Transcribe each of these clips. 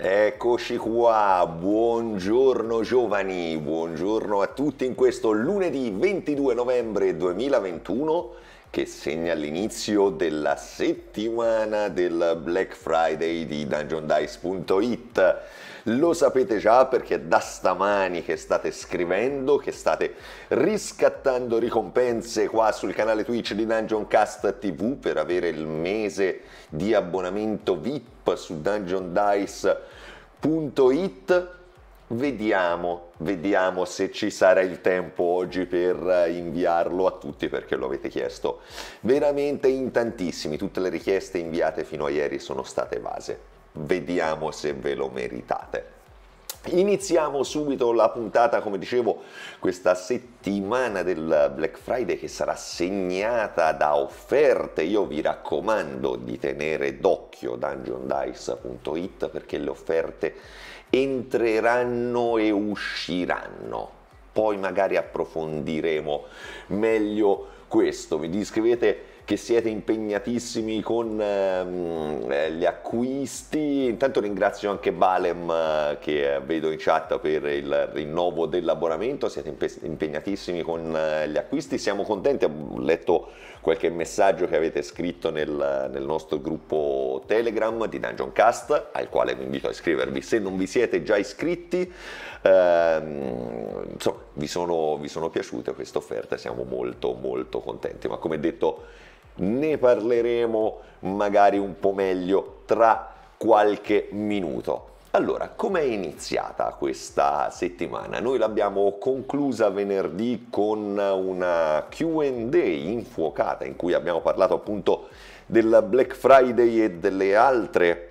Eccoci qua, buongiorno giovani, buongiorno a tutti in questo lunedì 22 novembre 2021 che segna l'inizio della settimana del Black Friday di DungeonDice.it. Lo sapete già perché è da stamani che state scrivendo, che state riscattando ricompense qua sul canale Twitch di DungeonCast TV per avere il mese di abbonamento VIP su DungeonDice.it Vediamo, vediamo se ci sarà il tempo oggi per eh, inviarlo a tutti perché lo avete chiesto veramente in tantissimi. Tutte le richieste inviate fino a ieri sono state evase. Vediamo se ve lo meritate. Iniziamo subito la puntata, come dicevo, questa settimana del Black Friday che sarà segnata da offerte. Io vi raccomando di tenere d'occhio dungeondice.it perché le offerte entreranno e usciranno. Poi magari approfondiremo meglio questo. Mi descrivete che siete impegnatissimi con ehm, eh, gli acquisti. Intanto ringrazio anche Balem eh, che vedo in chat per il rinnovo dell'abbonamento, siete impegnatissimi con eh, gli acquisti, siamo contenti, ho letto qualche messaggio che avete scritto nel, nel nostro gruppo Telegram di Dungeon Cast, al quale vi invito a iscrivervi se non vi siete già iscritti. Ehm, insomma, vi sono, vi sono piaciute queste offerte, siamo molto molto contenti, ma come detto ne parleremo magari un po' meglio tra qualche minuto. Allora, com'è iniziata questa settimana? Noi l'abbiamo conclusa venerdì con una QA infuocata in cui abbiamo parlato appunto del Black Friday e delle altre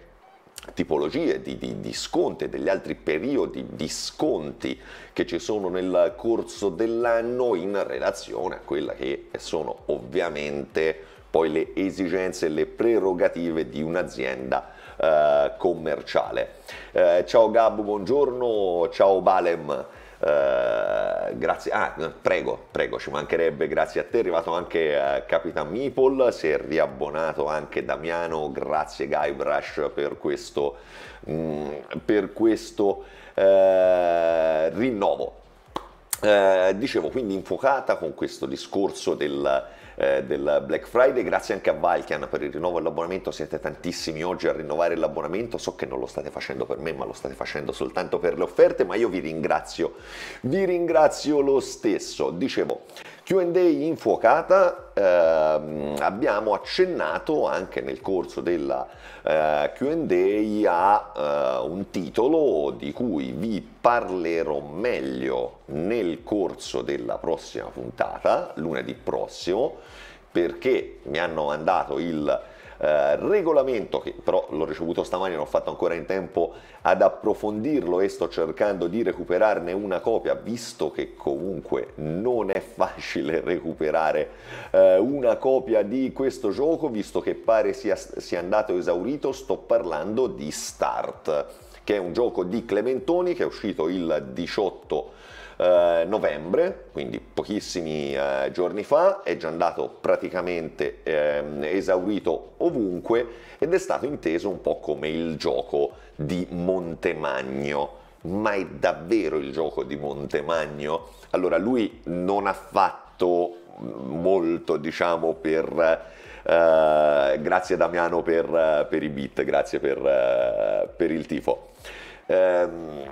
tipologie di, di, di sconti e degli altri periodi di sconti che ci sono nel corso dell'anno in relazione a quella che sono ovviamente poi le esigenze e le prerogative di un'azienda eh, commerciale. Eh, ciao Gab, buongiorno, ciao Balem. Uh, grazie, ah, prego, prego, ci mancherebbe, grazie a te. È arrivato anche uh, eh, Capitan Meeple, si è riabbonato anche Damiano. Grazie Guybrush per questo, mh, mm, per questo uh, rinnovo. Eh, dicevo quindi infuocata con questo discorso del, eh, del, Black Friday, grazie anche a Valkian per il rinnovo dell'abbonamento, siete tantissimi oggi a rinnovare l'abbonamento, so che non lo state facendo per me ma lo state facendo soltanto per le offerte, ma io vi ringrazio, vi ringrazio lo stesso, dicevo QA infuocata eh, abbiamo accennato anche nel corso della eh, QA a eh, un titolo di cui vi parlerò meglio nel corso della prossima puntata, lunedì prossimo, perché mi hanno mandato il eh, regolamento che però l'ho ricevuto stamani non ho fatto ancora in tempo ad approfondirlo e sto cercando di recuperarne una copia visto che comunque non è facile recuperare eh, una copia di questo gioco visto che pare sia, sia andato esaurito sto parlando di Start che è un gioco di Clementoni che è uscito il 18 eh, novembre, quindi pochissimi eh, giorni fa, è già andato praticamente ehm, esaurito ovunque ed è stato inteso un po' come il gioco di Montemagno. Ma è davvero il gioco di Montemagno? Allora lui non ha fatto mm, molto, diciamo, per... Uh, grazie Damiano per, eh, per, i beat, grazie per, uh, per il tifo. Ehm,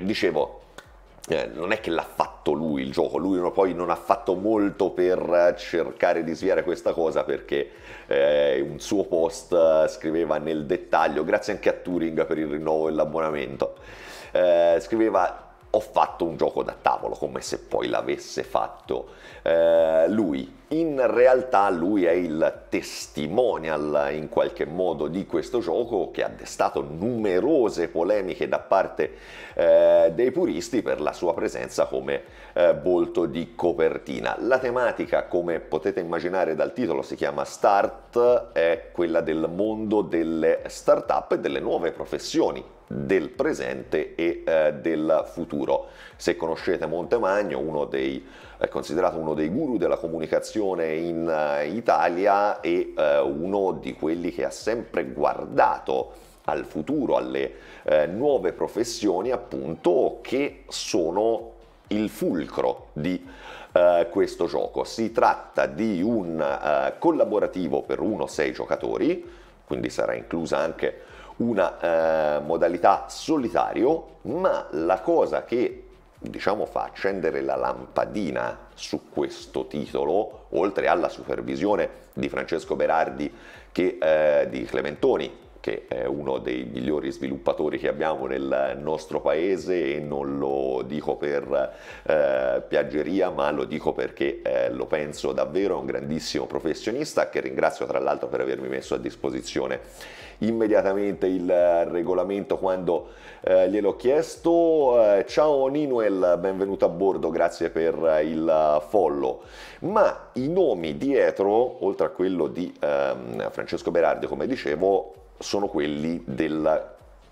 dicevo, eh, non è che l'ha fatto lui il gioco, lui poi non ha fatto molto per eh, cercare di sviare questa cosa perché eh, un suo post eh, scriveva nel dettaglio, grazie anche a Turing per il rinnovo dell'abbonamento, eh, scriveva ho fatto un gioco da tavolo, come se poi l'avesse fatto eh, lui. In realtà lui è il testimonial in qualche modo di questo gioco che ha destato numerose polemiche da parte eh, dei puristi per la sua presenza come eh, volto di copertina. La tematica, come potete immaginare dal titolo, si chiama Start, è quella del mondo delle start-up e delle nuove professioni del presente e eh, del futuro. Se conoscete Montemagno, uno dei, è considerato uno dei guru della comunicazione in uh, Italia e uh, uno di quelli che ha sempre guardato al futuro, alle eh, nuove professioni appunto che sono il fulcro di eh, questo gioco. Si tratta di un eh, collaborativo per uno o sei giocatori, quindi sarà inclusa anche una eh, modalità solitario, ma la cosa che diciamo fa accendere la lampadina su questo titolo, oltre alla supervisione di Francesco Berardi che, eh, di Clementoni che è uno dei migliori sviluppatori che abbiamo nel nostro paese e non lo dico per eh, piaggeria ma lo dico perché eh, lo penso davvero, è un grandissimo professionista che ringrazio tra l'altro per avermi messo a disposizione immediatamente il eh, regolamento quando eh, gliel'ho chiesto. Eh, ciao Ninuel, benvenuto a bordo, grazie per eh, il follow. Ma i nomi dietro, oltre a quello di ehm, Francesco Berardi, come dicevo, sono quelli del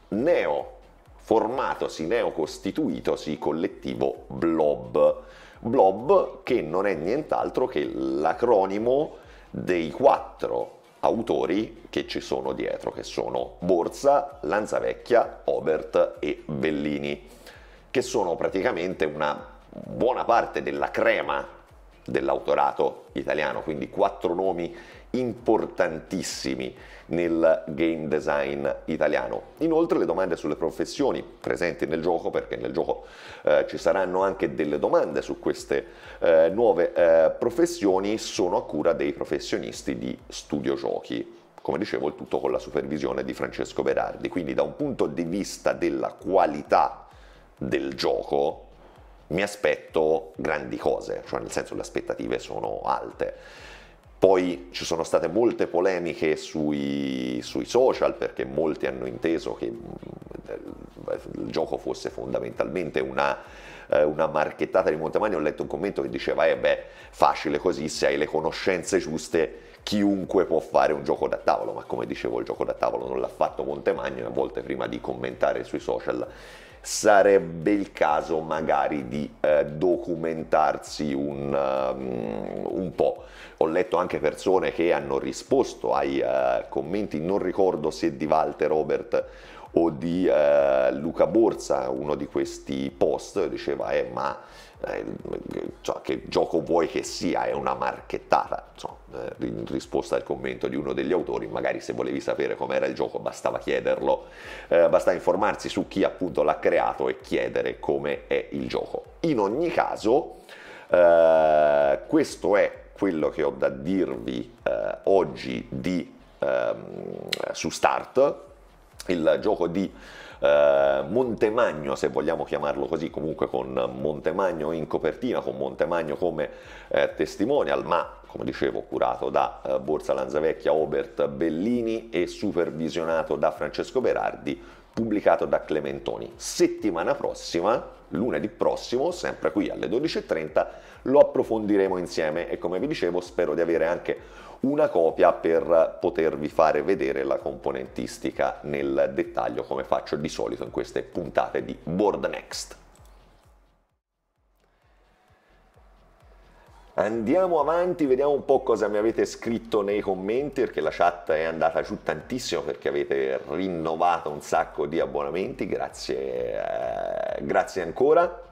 neo formatosi, neocostituitosi collettivo Blob. Blob che non è nient'altro che l'acronimo dei quattro autori che ci sono dietro, che sono Borsa, Lanzavecchia, Obert e Bellini, che sono praticamente una buona parte della crema dell'autorato italiano, quindi quattro nomi importantissimi nel game design italiano. Inoltre le domande sulle professioni presenti nel gioco, perché nel gioco eh, ci saranno anche delle domande su queste eh, nuove eh, professioni, sono a cura dei professionisti di Studio Giochi. Come dicevo, il tutto con la supervisione di Francesco Berardi. Quindi da un punto di vista della qualità del gioco mi aspetto grandi cose, cioè nel senso le aspettative sono alte. Poi ci sono state molte polemiche sui, sui, social perché molti hanno inteso che mm, il gioco fosse fondamentalmente una, eh, una marchettata di Montemagno. Ho letto un commento che diceva, eh beh, facile così, se hai le conoscenze giuste chiunque può fare un gioco da tavolo, ma come dicevo il gioco da tavolo non l'ha fatto Montemagno e a volte prima di commentare sui social sarebbe il caso magari di eh, documentarsi un, um, un, po'. Ho letto anche persone che hanno risposto ai uh, commenti, non ricordo se di Walter Robert o di uh, Luca Borsa, uno di questi post, diceva eh, ma eh, cioè, che gioco vuoi che sia, è una marchettata, insomma, eh, in risposta al commento di uno degli autori, magari se volevi sapere com'era il gioco bastava chiederlo, eh, basta informarsi su chi appunto l'ha creato e chiedere come è il gioco. In ogni caso, eh, questo è quello che ho da dirvi eh, oggi di, ehm, su Start, il gioco di eh, Montemagno, se vogliamo chiamarlo così, comunque con Montemagno in copertina, con Montemagno come eh, testimonial, ma come dicevo curato da eh, Borsa Lanzavecchia, Obert Bellini e supervisionato da Francesco Berardi, pubblicato da Clementoni. Settimana prossima, lunedì prossimo, sempre qui alle 12.30, lo approfondiremo insieme e come vi dicevo spero di avere anche una copia per potervi fare vedere la componentistica nel dettaglio come faccio di solito in queste puntate di Board Next. Andiamo avanti, vediamo un po' cosa mi avete scritto nei commenti, perché la chat è andata giù tantissimo perché avete rinnovato un sacco di abbonamenti, grazie, eh, grazie ancora.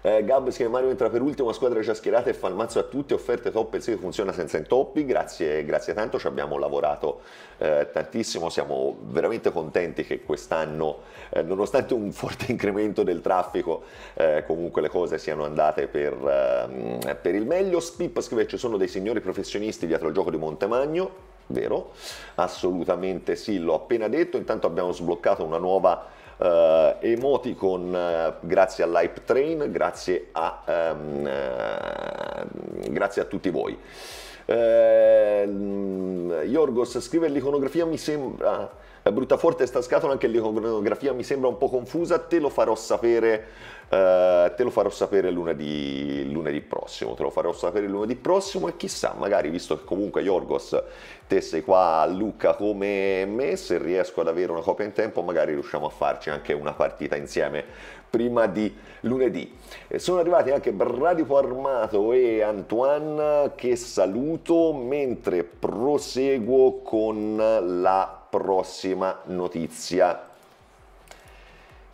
Eh, Gab scrive Mario entra per ultimo, la squadra già schierata e fa il mazzo a tutti, offerte top, pensi che funziona senza intoppi, grazie, grazie tanto, ci abbiamo lavorato eh, tantissimo, siamo veramente contenti che quest'anno, eh, nonostante un forte incremento del traffico, eh, comunque le cose siano andate per, ehm, per il meglio. Spip scrive ci sono dei signori professionisti dietro al gioco di Montemagno, vero? Assolutamente sì, l'ho appena detto, intanto abbiamo sbloccato una nuova eh, emoticon eh, grazie all'hype train, grazie a, ehm, eh, grazie a tutti voi. Eh, mm, Yorgos scrive l'iconografia mi sembra è brutta forte sta scatola, anche l'iconografia mi sembra un po' confusa, te lo farò sapere, eh, te lo farò sapere lunedì, lunedì, prossimo, te lo farò sapere lunedì prossimo e chissà, magari visto che comunque Yorgos te sei qua a Lucca come me, se riesco ad avere una copia in tempo magari riusciamo a farci anche una partita insieme prima di lunedì. sono arrivati anche Bradipo Armato e Antoine che saluto mentre proseguo con la prossima notizia.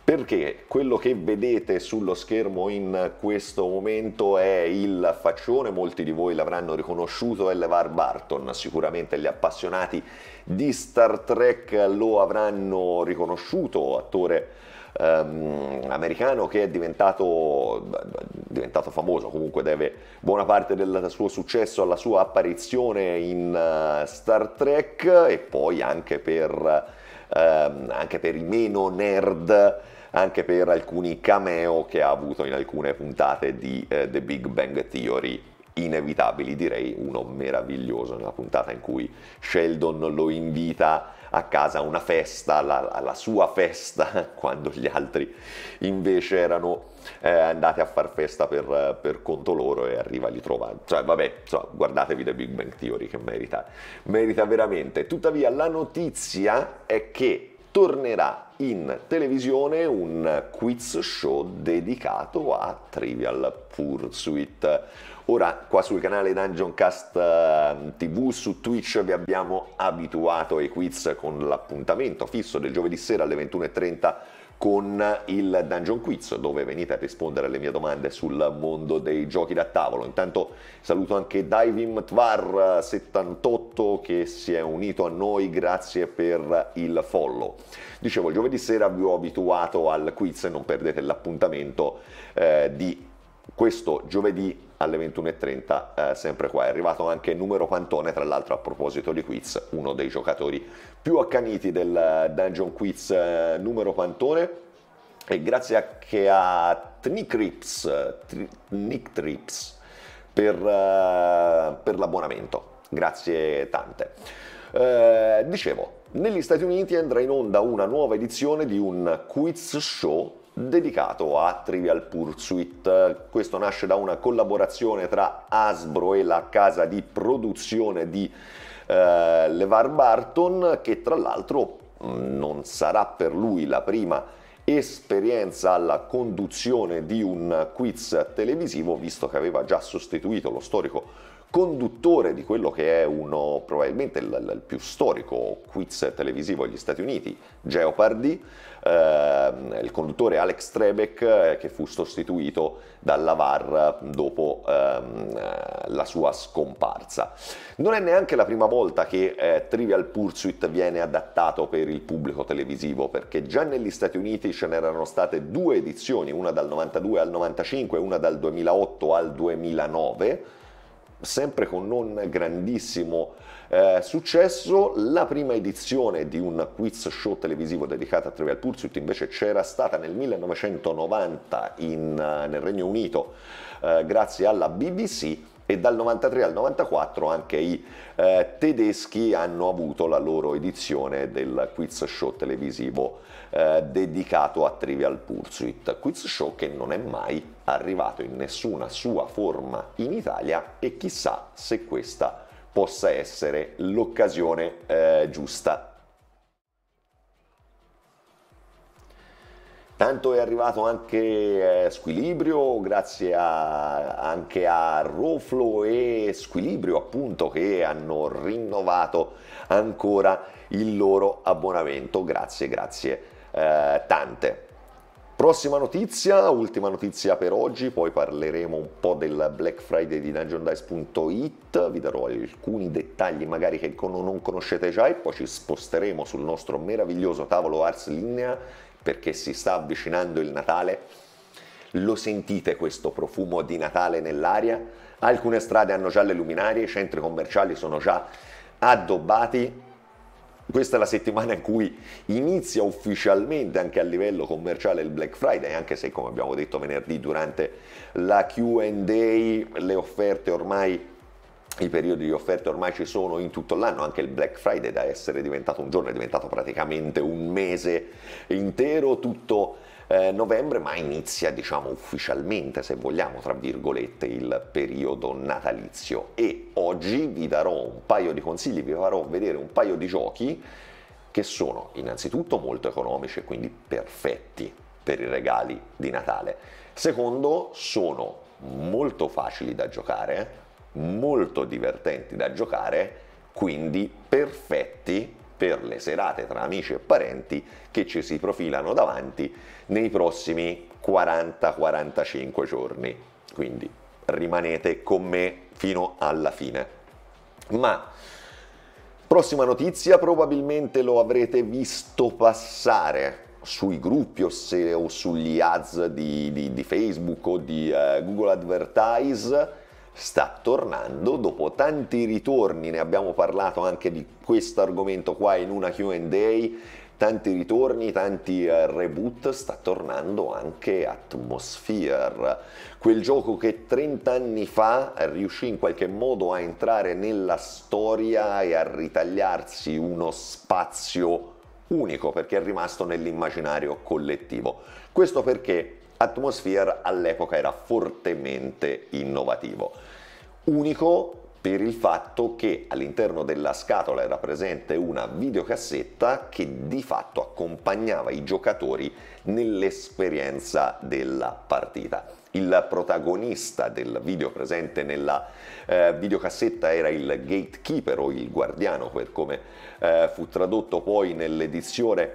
Perché quello che vedete sullo schermo in questo momento è il faccione, molti di voi l'avranno riconosciuto, è LeVar Barton, sicuramente gli appassionati di Star Trek lo avranno riconosciuto, attore ehm, americano che è diventato, diventato, famoso, comunque deve buona parte del suo successo alla sua apparizione in uh, Star Trek e poi anche per, ehm, anche per i meno nerd anche per alcuni cameo che ha avuto in alcune puntate di eh, The Big Bang Theory inevitabili, direi uno meraviglioso nella puntata in cui Sheldon lo invita a casa una festa, alla, alla sua festa, quando gli altri invece erano eh, andati a far festa per, per, conto loro e arriva li trova. Cioè, vabbè, so, guardatevi The Big Bang Theory che merita, merita veramente. Tuttavia la notizia è che tornerà in televisione un quiz show dedicato a Trivial Pursuit. Ora qua sul canale Dungeon Cast ehm, TV su Twitch vi abbiamo abituato ai quiz con l'appuntamento fisso del giovedì sera alle 21.30 con il Dungeon Quiz dove venite a rispondere alle mie domande sul mondo dei giochi da tavolo. Intanto saluto anche Divim Tvar78 che si è unito a noi, grazie per il follow. Dicevo, giovedì sera vi ho abituato al quiz non perdete l'appuntamento eh, di questo giovedì alle 21.30 eh, sempre qua. È arrivato anche Numero Pantone, tra l'altro a proposito di quiz, uno dei giocatori più accaniti del eh, Dungeon Quiz eh, numero Pantone e grazie anche a Tnicrips, eh, Tnicrips per, per l'abbonamento. Grazie tante. Eh, dicevo, negli Stati Uniti andrà in onda una nuova edizione di un quiz show dedicato a Trivial Pursuit. Questo nasce da una collaborazione tra Hasbro e la casa di produzione di eh, LeVar Barton che tra l'altro mm, non sarà per lui la prima esperienza alla conduzione di un quiz televisivo, visto che aveva già sostituito lo storico conduttore di quello che è uno probabilmente il, il più storico quiz televisivo agli Stati Uniti, Geopardy, eh, il conduttore Alex Trebek eh, che fu sostituito dalla VAR dopo ehm, eh, la sua scomparsa. Non è neanche la prima volta che eh, Trivial Pursuit viene adattato per il pubblico televisivo perché già negli Stati Uniti ce n'erano state due edizioni, una dal 92 al 95 e una dal 2008 al 2009 sempre con non grandissimo eh, successo la prima edizione di un quiz show televisivo dedicato a Trivial Pursuit invece c'era stata nel 1990 in, eh, nel Regno Unito eh, grazie alla BBC e dal 93 al 94 anche i eh, tedeschi hanno avuto la loro edizione del quiz show televisivo eh, dedicato a Trivial Pursuit, quiz show che non è mai arrivato in nessuna sua forma in Italia e chissà se questa è possa essere l'occasione eh, giusta. Tanto è arrivato anche eh, Squilibrio, grazie a, anche a Roflo e Squilibrio appunto che hanno rinnovato ancora il loro abbonamento. Grazie, grazie eh, tante. Prossima notizia, ultima notizia per oggi, poi parleremo un po' del Black Friday di DungeonDice.it, vi darò alcuni dettagli magari che non conoscete già e poi ci sposteremo sul nostro meraviglioso tavolo Ars Linea perché si sta avvicinando il Natale. Lo sentite questo profumo di Natale nell'aria? Alcune strade hanno già le luminarie, i centri commerciali sono già addobbati, questa è la settimana in cui inizia ufficialmente anche a livello commerciale il Black Friday, anche se come abbiamo detto venerdì durante la QA le offerte ormai i periodi di offerte ormai ci sono in tutto l'anno, anche il Black Friday da essere diventato un giorno è diventato praticamente un mese intero, tutto eh, novembre, ma inizia diciamo ufficialmente, se vogliamo, tra virgolette, il periodo natalizio. E oggi vi darò un paio di consigli, vi farò vedere un paio di giochi che sono innanzitutto molto economici e quindi perfetti per i regali di Natale. Secondo, sono molto facili da giocare, molto divertenti da giocare, quindi perfetti per le serate tra amici e parenti che ci si profilano davanti nei prossimi 40-45 giorni. Quindi rimanete con me fino alla fine. Ma prossima notizia probabilmente lo avrete visto passare sui gruppi o, se, o sugli ads di, di, di, Facebook o di eh, Google Advertise sta tornando dopo tanti ritorni, ne abbiamo parlato anche di questo argomento qua in una QA tanti ritorni, tanti eh, reboot, sta tornando anche Atmosphere, quel gioco che 30 anni fa riuscì in qualche modo a entrare nella storia e a ritagliarsi uno spazio unico perché è rimasto nell'immaginario collettivo. Questo perché Atmosphere all'epoca era fortemente innovativo. Unico per il fatto che all'interno della scatola era presente una videocassetta che di fatto accompagnava i giocatori nell'esperienza della partita. Il protagonista del video presente nella eh, videocassetta era il gatekeeper o il guardiano per come eh, fu tradotto poi nell'edizione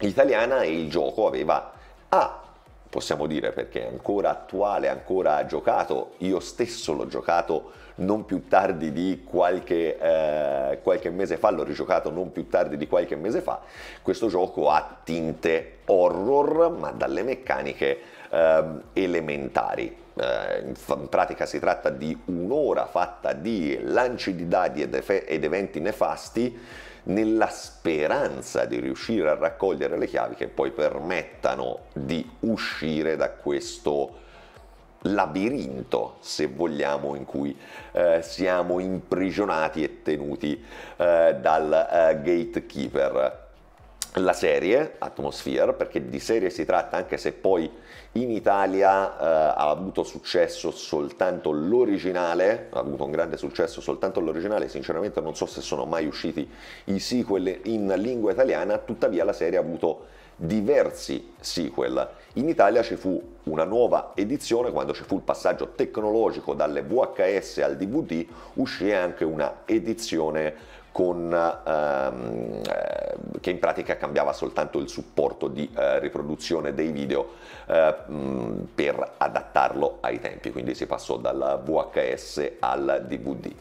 italiana e il gioco aveva A possiamo dire perché è ancora attuale, ancora giocato, io stesso l'ho giocato non più tardi di qualche, eh, qualche mese fa, l'ho rigiocato non più tardi di qualche mese fa, questo gioco ha tinte horror ma dalle meccaniche ehm, eh, elementari in pratica si tratta di un'ora fatta di lanci di dadi ed, ed, eventi nefasti nella speranza di riuscire a raccogliere le chiavi che poi permettano di uscire da questo labirinto, se vogliamo, in cui eh, siamo imprigionati e tenuti eh, dal eh, gatekeeper. La serie Atmosphere, perché di serie si tratta anche se poi in Italia eh, ha avuto successo soltanto l'originale, ha avuto un grande successo soltanto l'originale, sinceramente non so se sono mai usciti i sequel in lingua italiana, tuttavia la serie ha avuto diversi sequel. In Italia ci fu una nuova edizione quando ci fu il passaggio tecnologico dalle VHS al DVD, uscì anche una edizione con, ehm, eh, che in pratica cambiava soltanto il supporto di eh, riproduzione dei video eh, mm, per adattarlo ai tempi, quindi si passò dal VHS al DVD.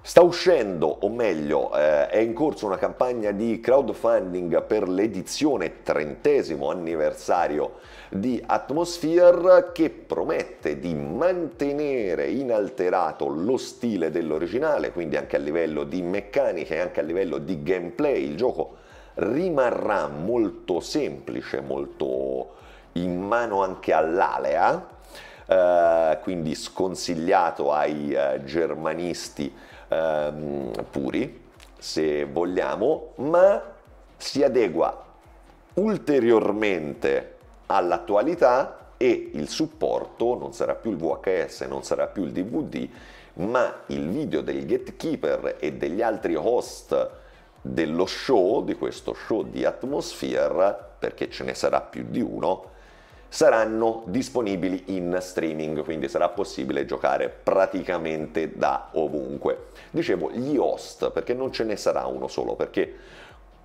Sta uscendo, o meglio, eh, è in corso una campagna di crowdfunding per l'edizione trentesimo anniversario di Atmosphere che promette di mantenere inalterato lo stile dell'originale, quindi anche a livello di meccanica e anche a livello di gameplay. Il gioco rimarrà molto semplice, molto in mano anche all'alea, eh, quindi sconsigliato ai eh, germanisti ehm, puri, se vogliamo, ma si adegua ulteriormente all'attualità e il supporto non sarà più il VHS, non sarà più il DVD, ma il video del gatekeeper e degli altri host dello show, di questo show di Atmosphere, perché ce ne sarà più di uno, saranno disponibili in streaming, quindi sarà possibile giocare praticamente da ovunque. Dicevo gli host, perché non ce ne sarà uno solo, perché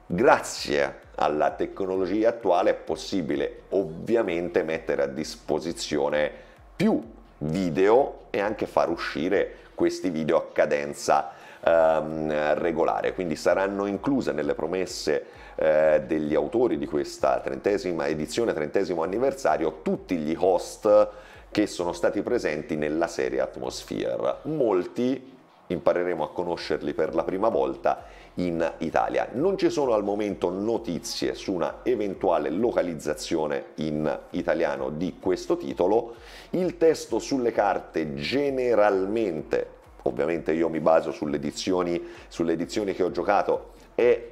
grazie alla tecnologia attuale è possibile ovviamente mettere a disposizione più video e anche far uscire questi video a cadenza ehm, regolare, quindi saranno incluse nelle promesse eh, degli autori di questa trentesima edizione, trentesimo anniversario, tutti gli host che sono stati presenti nella serie Atmosphere. Molti impareremo a conoscerli per la prima volta in Italia. Non ci sono al momento notizie su una eventuale localizzazione in italiano di questo titolo. Il testo sulle carte generalmente, ovviamente io mi baso sulle edizioni, sulle edizioni che ho giocato, è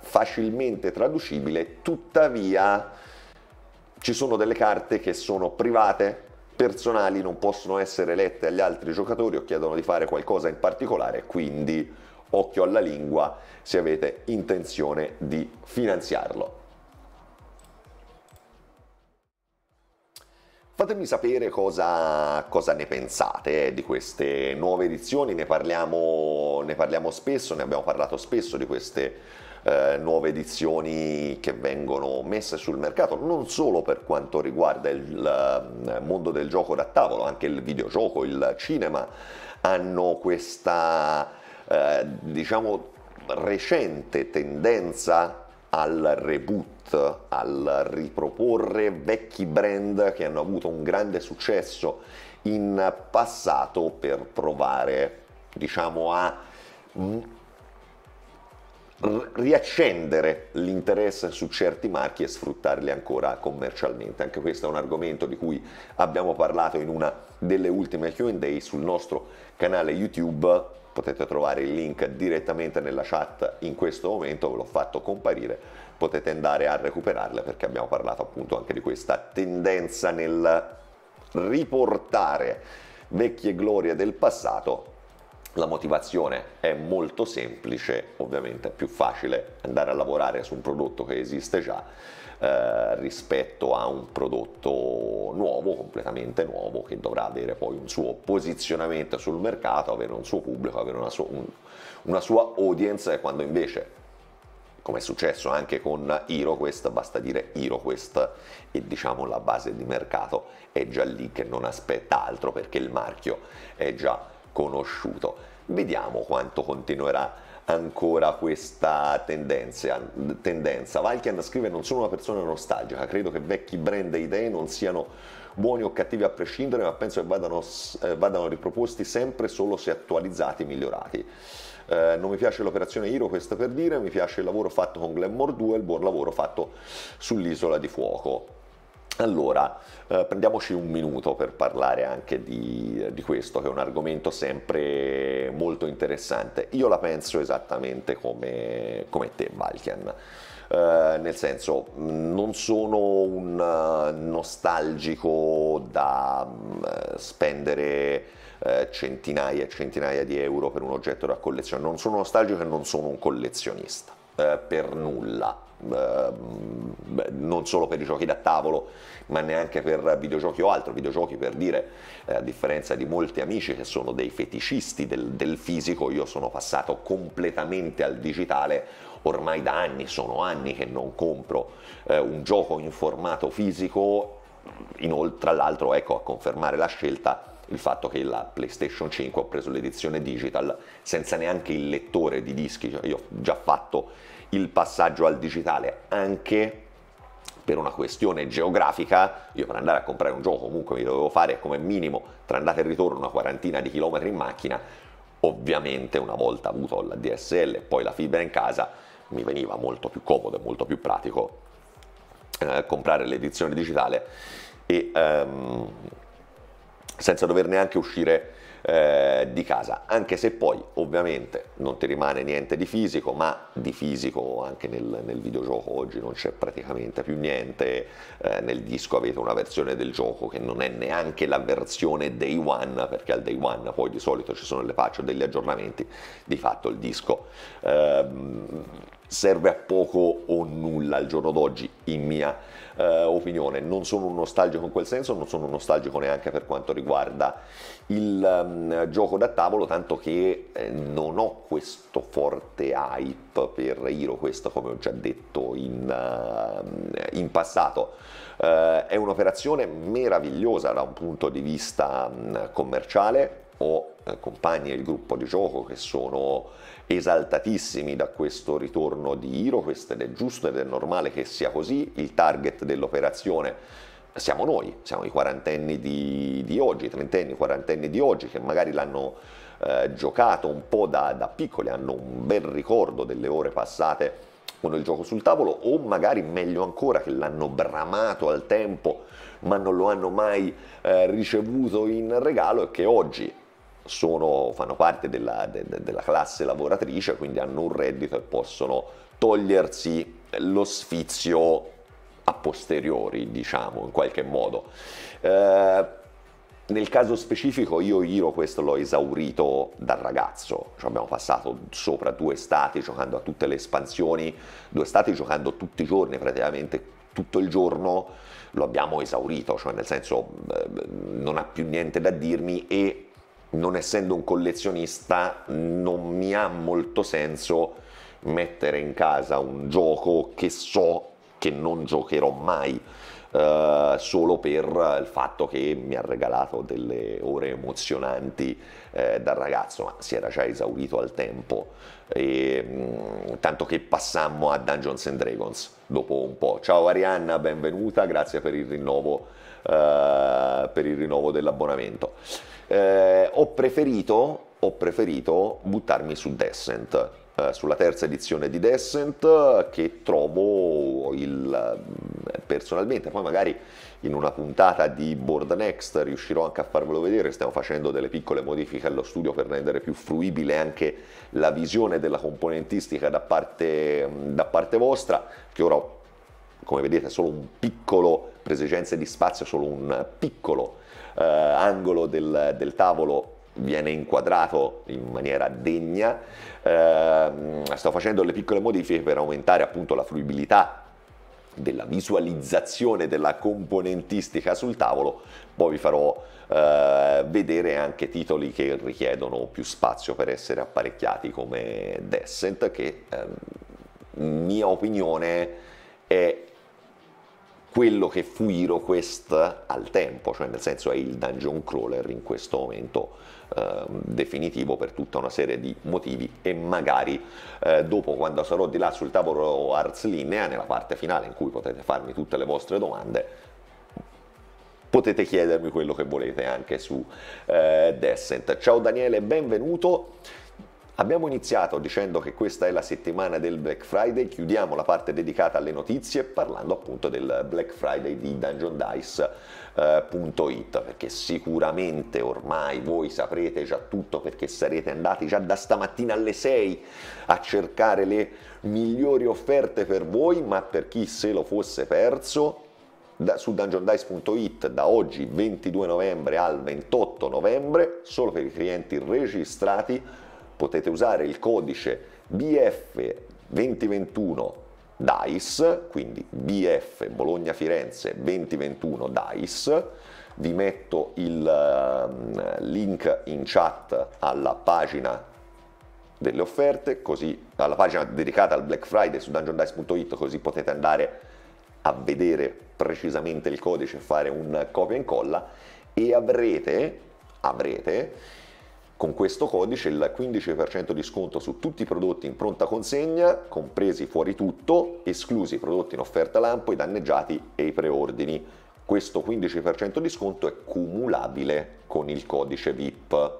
facilmente traducibile, tuttavia ci sono delle carte che sono private, personali, non possono essere lette agli altri giocatori o chiedono di fare qualcosa in particolare, quindi occhio alla lingua se avete intenzione di finanziarlo. Fatemi sapere cosa, cosa ne pensate eh, di queste nuove edizioni, ne parliamo, ne parliamo spesso, ne abbiamo parlato spesso di queste eh, nuove edizioni che vengono messe sul mercato, non solo per quanto riguarda il eh, mondo del gioco da tavolo, anche il videogioco, il cinema hanno questa eh, diciamo recente tendenza al reboot, al riproporre vecchi brand che hanno avuto un grande successo in passato per provare diciamo a mm, riaccendere l'interesse su certi marchi e sfruttarli ancora commercialmente. Anche questo è un argomento di cui abbiamo parlato in una delle ultime QA sul nostro canale YouTube. Potete trovare il link direttamente nella chat in questo momento, ve l'ho fatto comparire, potete andare a recuperarle perché abbiamo parlato appunto anche di questa tendenza nel riportare vecchie glorie del passato la motivazione è molto semplice, ovviamente è più facile andare a lavorare su un prodotto che esiste già eh, rispetto a un prodotto nuovo, completamente nuovo, che dovrà avere poi un suo posizionamento sul mercato, avere un suo pubblico, avere una sua, un, una sua audience, quando invece come è successo anche con HeroQuest, basta dire HeroQuest e diciamo la base di mercato è già lì che non aspetta altro perché il marchio è già conosciuto. Vediamo quanto continuerà ancora questa tendenza. tendenza. Valkian scrive non sono una persona nostalgica, credo che vecchi brand e idee non siano buoni o cattivi a prescindere, ma penso che vadano, eh, vadano riproposti sempre solo se attualizzati e migliorati. Eh, non mi piace l'operazione Hero, questo per dire, mi piace il lavoro fatto con Glenmore 2 e il buon lavoro fatto sull'isola di fuoco. Allora, eh, prendiamoci un minuto per parlare anche di, di, questo, che è un argomento sempre molto interessante. Io la penso esattamente come, come te, Valkian. Eh, nel senso, non sono un eh, nostalgico da mm, spendere eh, centinaia e centinaia di euro per un oggetto da collezione. Non sono nostalgico e non sono un collezionista, eh, per nulla eh, non solo per i giochi da tavolo, ma neanche per videogiochi o altro, videogiochi per dire, eh, a differenza di molti amici che sono dei feticisti del, del fisico, io sono passato completamente al digitale ormai da anni, sono anni che non compro eh, un gioco in formato fisico, inoltre tra l'altro ecco a confermare la scelta il fatto che la PlayStation 5 ho preso l'edizione digital senza neanche il lettore di dischi, cioè, io ho già fatto il passaggio al digitale, anche per una questione geografica, io per andare a comprare un gioco comunque mi dovevo fare come minimo tra andata e ritorno una quarantina di chilometri in macchina, ovviamente una volta avuto la DSL e poi la fibra in casa mi veniva molto più comodo e molto più pratico eh, comprare l'edizione digitale e ehm, senza dover neanche uscire eh, di casa, anche se poi ovviamente non ti rimane niente di fisico, ma di fisico anche nel, nel videogioco oggi non c'è praticamente più niente, eh, nel disco avete una versione del gioco che non è neanche la versione day one, perché al day one poi di solito ci sono le patch o degli aggiornamenti, di fatto il disco... Ehm, serve a poco o nulla al giorno d'oggi in mia eh, opinione. Non sono un nostalgico in quel senso, non sono un nostalgico neanche per quanto riguarda il um, gioco da tavolo, tanto che eh, non ho questo forte hype per Hero Quest, come ho già detto in, uh, in passato. Uh, è un'operazione meravigliosa da un punto di vista um, commerciale, ho eh, compagni del gruppo di gioco che sono esaltatissimi da questo ritorno di HeroQuest ed è giusto ed è normale che sia così, il target dell'operazione siamo noi, siamo i quarantenni di, di oggi, i trentenni, i quarantenni di oggi che magari l'hanno eh, giocato un po' da, da piccoli, hanno un bel ricordo delle ore passate con il gioco sul tavolo o magari meglio ancora che l'hanno bramato al tempo ma non lo hanno mai eh, ricevuto in regalo e che oggi sono, fanno parte della, de, de, della classe lavoratrice, quindi hanno un reddito e possono togliersi lo sfizio a posteriori, diciamo, in qualche modo. Eh, nel caso specifico io Iro questo l'ho esaurito da ragazzo, cioè abbiamo passato sopra due stati giocando a tutte le espansioni, due stati giocando tutti i giorni praticamente, tutto il giorno lo abbiamo esaurito, cioè nel senso eh, non ha più niente da dirmi e non essendo un collezionista non mi ha molto senso mettere in casa un gioco che so che non giocherò mai eh, solo per il fatto che mi ha regalato delle ore emozionanti eh, da ragazzo, ma si era già esaurito al tempo, e, mh, mm, tanto che passammo a Dungeons and Dragons dopo un po'. Ciao Arianna, benvenuta, grazie per il rinnovo, eh, per il rinnovo dell'abbonamento eh, ho, preferito, ho preferito buttarmi su Descent, eh, sulla terza edizione di Descent che trovo il, eh, personalmente, poi magari in una puntata di Board Next riuscirò anche a farvelo vedere, stiamo facendo delle piccole modifiche allo studio per rendere più fruibile anche la visione della componentistica da parte, da parte vostra, che ora come vedete è solo un piccolo, per esigenze di spazio, solo un piccolo eh, angolo del, del tavolo viene inquadrato in maniera degna, eh, sto facendo le piccole modifiche per aumentare appunto la fruibilità della visualizzazione della componentistica sul tavolo, poi vi farò eh, vedere anche titoli che richiedono più spazio per essere apparecchiati come Descent che eh, in mia opinione è quello che fu HeroQuest al tempo, cioè nel senso è il dungeon crawler in questo momento ehm, definitivo per tutta una serie di motivi e magari eh, dopo quando sarò di là sul tavolo Arts Linea, nella parte finale in cui potete farmi tutte le vostre domande, potete chiedermi quello che volete anche su eh, Descent. Ciao Daniele, benvenuto. Abbiamo iniziato dicendo che questa è la settimana del Black Friday, chiudiamo la parte dedicata alle notizie parlando appunto del Black Friday di dungeondice.it eh, perché sicuramente ormai voi saprete già tutto perché sarete andati già da stamattina alle 6 a cercare le migliori offerte per voi, ma per chi se lo fosse perso da, su dungeondice.it da oggi 22 novembre al 28 novembre solo per i clienti registrati potete usare il codice BF2021 DICE, quindi BF Bologna Firenze 2021 DICE, vi metto il ehm, link in chat alla pagina delle offerte, così alla pagina dedicata al Black Friday su dungeondice.it, così potete andare a vedere precisamente il codice, e fare un copia e incolla e avrete, avrete con questo codice il 15% di sconto su tutti i prodotti in pronta consegna, compresi fuori tutto, esclusi i prodotti in offerta lampo, i danneggiati e i preordini. Questo 15% di sconto è cumulabile con il codice VIP.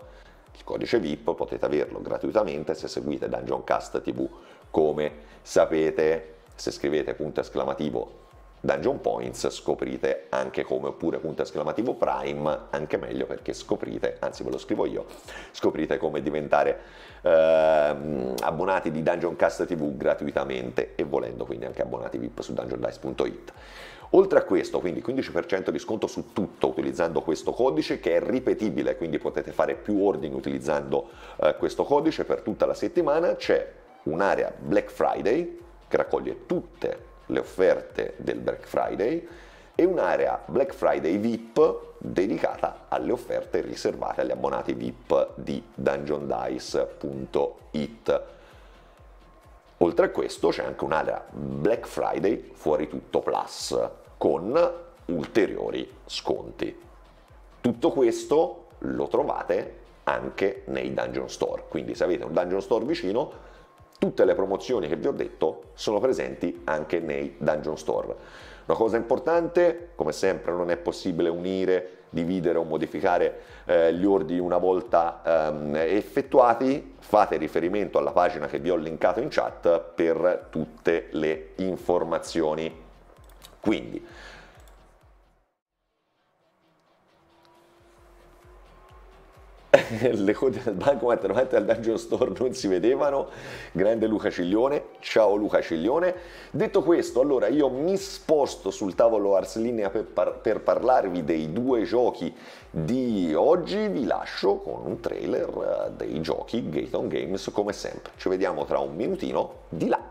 Il codice VIP potete averlo gratuitamente se seguite Dungeon Cast TV, come sapete. Se scrivete punto esclamativo Dungeon Points scoprite anche come, oppure punto esclamativo Prime, anche meglio perché scoprite, anzi ve lo scrivo io, scoprite come diventare ehm, abbonati di Dungeon Cast TV gratuitamente e volendo quindi anche abbonati VIP su dungeondice.it. Oltre a questo, quindi 15% di sconto su tutto utilizzando questo codice che è ripetibile, quindi potete fare più ordini utilizzando eh, questo codice per tutta la settimana. C'è un'area Black Friday che raccoglie tutte le offerte del Black Friday e un'area Black Friday VIP dedicata alle offerte riservate agli abbonati VIP di dungeondice.it. Oltre a questo c'è anche un'area Black Friday fuori tutto plus con ulteriori sconti. Tutto questo lo trovate anche nei dungeon store, quindi se avete un dungeon store vicino tutte le promozioni che vi ho detto sono presenti anche nei Dungeon Store. Una cosa importante, come sempre non è possibile unire, dividere o modificare eh, gli ordini una volta ehm, effettuati, fate riferimento alla pagina che vi ho linkato in chat per tutte le informazioni. Quindi, le code del bancomat davanti al Dungeon Store non si vedevano, grande Luca Ciglione, ciao Luca Ciglione. Detto questo, allora io mi sposto sul tavolo Arslinea per, par- per parlarvi dei due giochi di oggi, vi lascio con un trailer eh, dei giochi Gaton Games come sempre. Ci vediamo tra un minutino di là.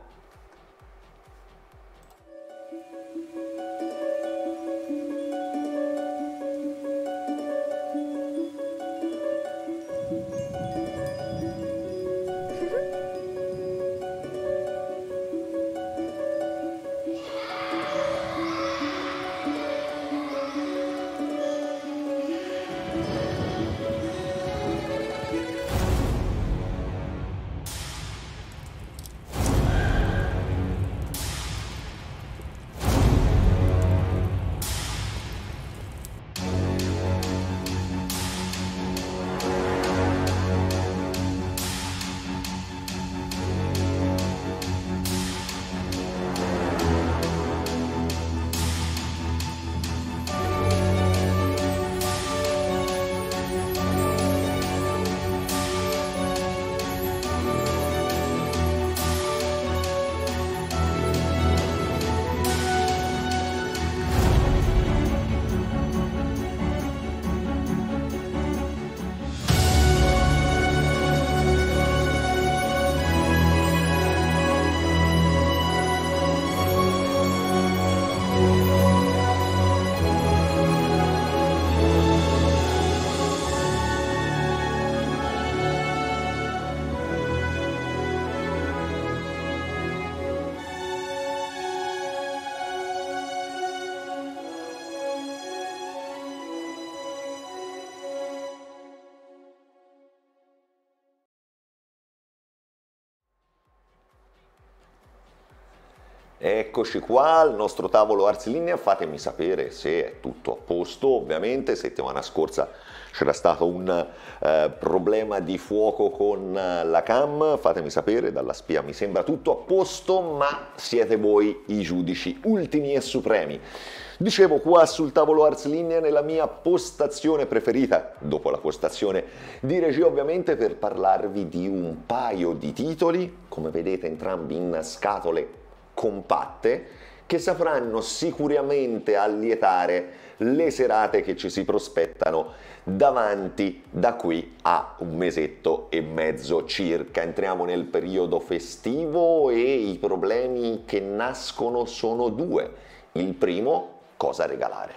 Eccoci qua al nostro tavolo Linea, fatemi sapere se è tutto a posto, ovviamente settimana scorsa c'era stato un eh, problema di fuoco con eh, la cam, fatemi sapere, dalla spia mi sembra tutto a posto, ma siete voi i giudici ultimi e supremi. Dicevo qua sul tavolo Linea nella mia postazione preferita, dopo la postazione di regia ovviamente, per parlarvi di un paio di titoli, come vedete entrambi in scatole compatte che sapranno sicuramente allietare le serate che ci si prospettano davanti da qui a un mesetto e mezzo circa. Entriamo nel periodo festivo e i problemi che nascono sono due. Il primo, cosa regalare.